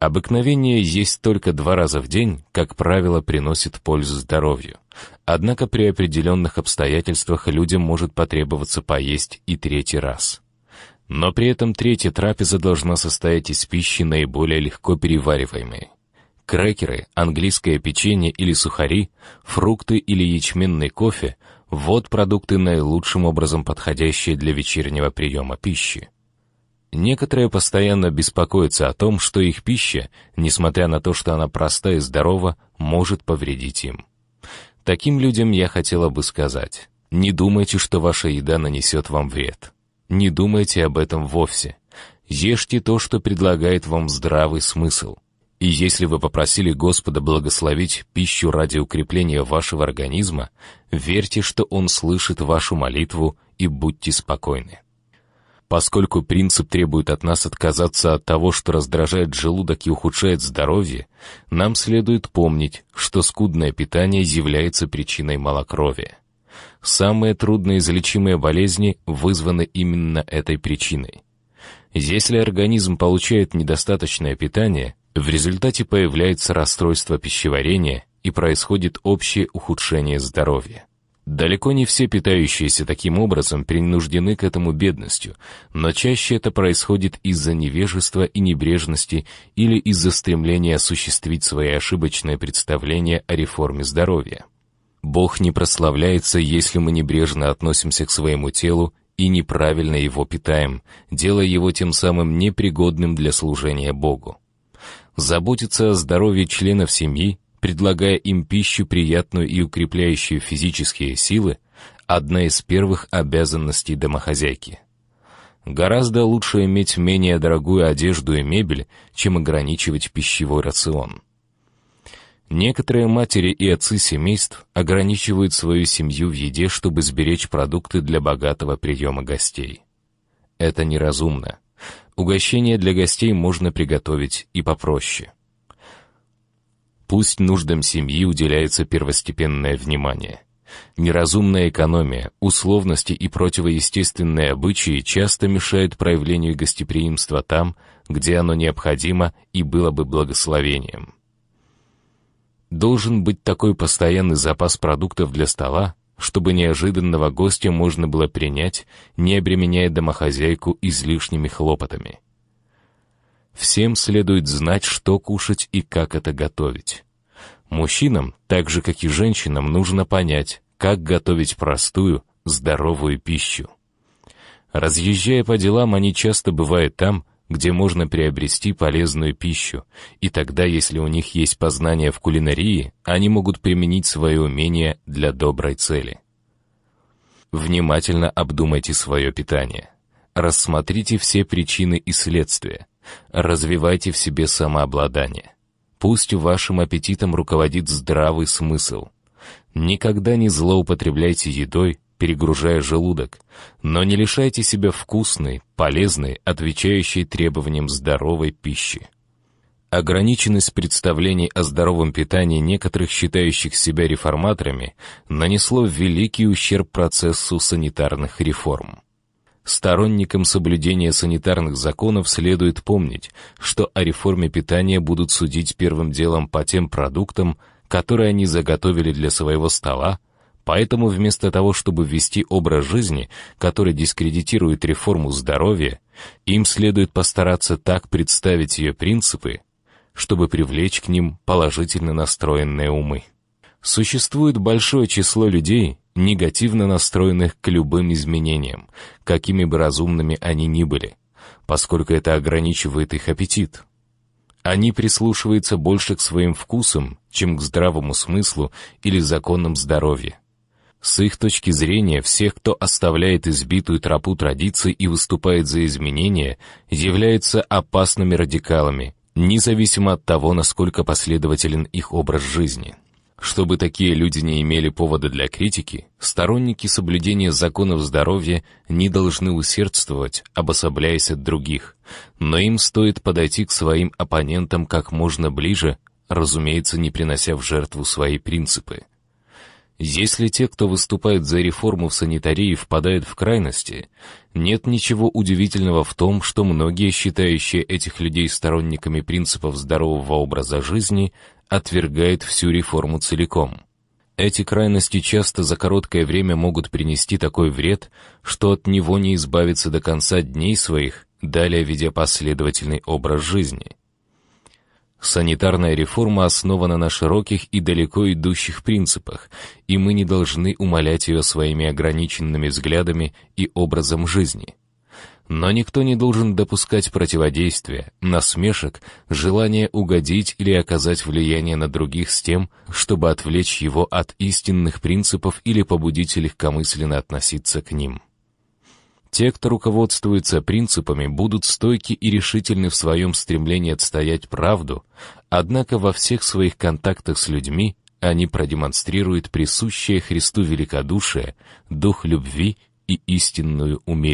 Обыкновение есть только два раза в день, как правило, приносит пользу здоровью. Однако при определенных обстоятельствах людям может потребоваться поесть и третий раз. Но при этом третья трапеза должна состоять из пищи наиболее легко перевариваемой. Крекеры, английское печенье или сухари, фрукты или ячменный кофе – вот продукты, наилучшим образом подходящие для вечернего приема пищи. Некоторые постоянно беспокоятся о том, что их пища, несмотря на то, что она проста и здорова, может повредить им. Таким людям я хотела бы сказать, не думайте, что ваша еда нанесет вам вред. Не думайте об этом вовсе. Ешьте то, что предлагает вам здравый смысл. И если вы попросили Господа благословить пищу ради укрепления вашего организма, верьте, что Он слышит вашу молитву и будьте спокойны. Поскольку принцип требует от нас отказаться от того, что раздражает желудок и ухудшает здоровье, нам следует помнить, что скудное питание является причиной малокровия самые трудноизлечимые болезни вызваны именно этой причиной. Если организм получает недостаточное питание, в результате появляется расстройство пищеварения и происходит общее ухудшение здоровья. Далеко не все питающиеся таким образом принуждены к этому бедностью, но чаще это происходит из-за невежества и небрежности или из-за стремления осуществить свои ошибочные представления о реформе здоровья. Бог не прославляется, если мы небрежно относимся к своему телу и неправильно его питаем, делая его тем самым непригодным для служения Богу. Заботиться о здоровье членов семьи, предлагая им пищу приятную и укрепляющую физические силы, одна из первых обязанностей домохозяйки. Гораздо лучше иметь менее дорогую одежду и мебель, чем ограничивать пищевой рацион. Некоторые матери и отцы семейств ограничивают свою семью в еде, чтобы сберечь продукты для богатого приема гостей. Это неразумно. Угощение для гостей можно приготовить и попроще. Пусть нуждам семьи уделяется первостепенное внимание. Неразумная экономия, условности и противоестественные обычаи часто мешают проявлению гостеприимства там, где оно необходимо и было бы благословением. Должен быть такой постоянный запас продуктов для стола, чтобы неожиданного гостя можно было принять, не обременяя домохозяйку излишними хлопотами. Всем следует знать, что кушать и как это готовить. Мужчинам, так же как и женщинам, нужно понять, как готовить простую, здоровую пищу. Разъезжая по делам, они часто бывают там, где можно приобрести полезную пищу, и тогда, если у них есть познания в кулинарии, они могут применить свои умения для доброй цели. Внимательно обдумайте свое питание. Рассмотрите все причины и следствия. Развивайте в себе самообладание. Пусть вашим аппетитом руководит здравый смысл. Никогда не злоупотребляйте едой, перегружая желудок, но не лишайте себя вкусной, полезной, отвечающей требованиям здоровой пищи. Ограниченность представлений о здоровом питании некоторых считающих себя реформаторами нанесло великий ущерб процессу санитарных реформ. Сторонникам соблюдения санитарных законов следует помнить, что о реформе питания будут судить первым делом по тем продуктам, которые они заготовили для своего стола, Поэтому вместо того, чтобы вести образ жизни, который дискредитирует реформу здоровья, им следует постараться так представить ее принципы, чтобы привлечь к ним положительно настроенные умы. Существует большое число людей, негативно настроенных к любым изменениям, какими бы разумными они ни были, поскольку это ограничивает их аппетит. Они прислушиваются больше к своим вкусам, чем к здравому смыслу или законам здоровья. С их точки зрения, всех, кто оставляет избитую тропу традиций и выступает за изменения, являются опасными радикалами, независимо от того, насколько последователен их образ жизни. Чтобы такие люди не имели повода для критики, сторонники соблюдения законов здоровья не должны усердствовать, обособляясь от других, но им стоит подойти к своим оппонентам как можно ближе, разумеется, не принося в жертву свои принципы. Если те, кто выступает за реформу в санитарии, впадают в крайности, нет ничего удивительного в том, что многие, считающие этих людей сторонниками принципов здорового образа жизни, отвергают всю реформу целиком. Эти крайности часто за короткое время могут принести такой вред, что от него не избавиться до конца дней своих, далее ведя последовательный образ жизни – Санитарная реформа основана на широких и далеко идущих принципах, и мы не должны умалять ее своими ограниченными взглядами и образом жизни. Но никто не должен допускать противодействия, насмешек, желания угодить или оказать влияние на других с тем, чтобы отвлечь его от истинных принципов или побудить легкомысленно относиться к ним. Те, кто руководствуется принципами, будут стойки и решительны в своем стремлении отстоять правду, однако во всех своих контактах с людьми они продемонстрируют присущее Христу великодушие, дух любви и истинную умение.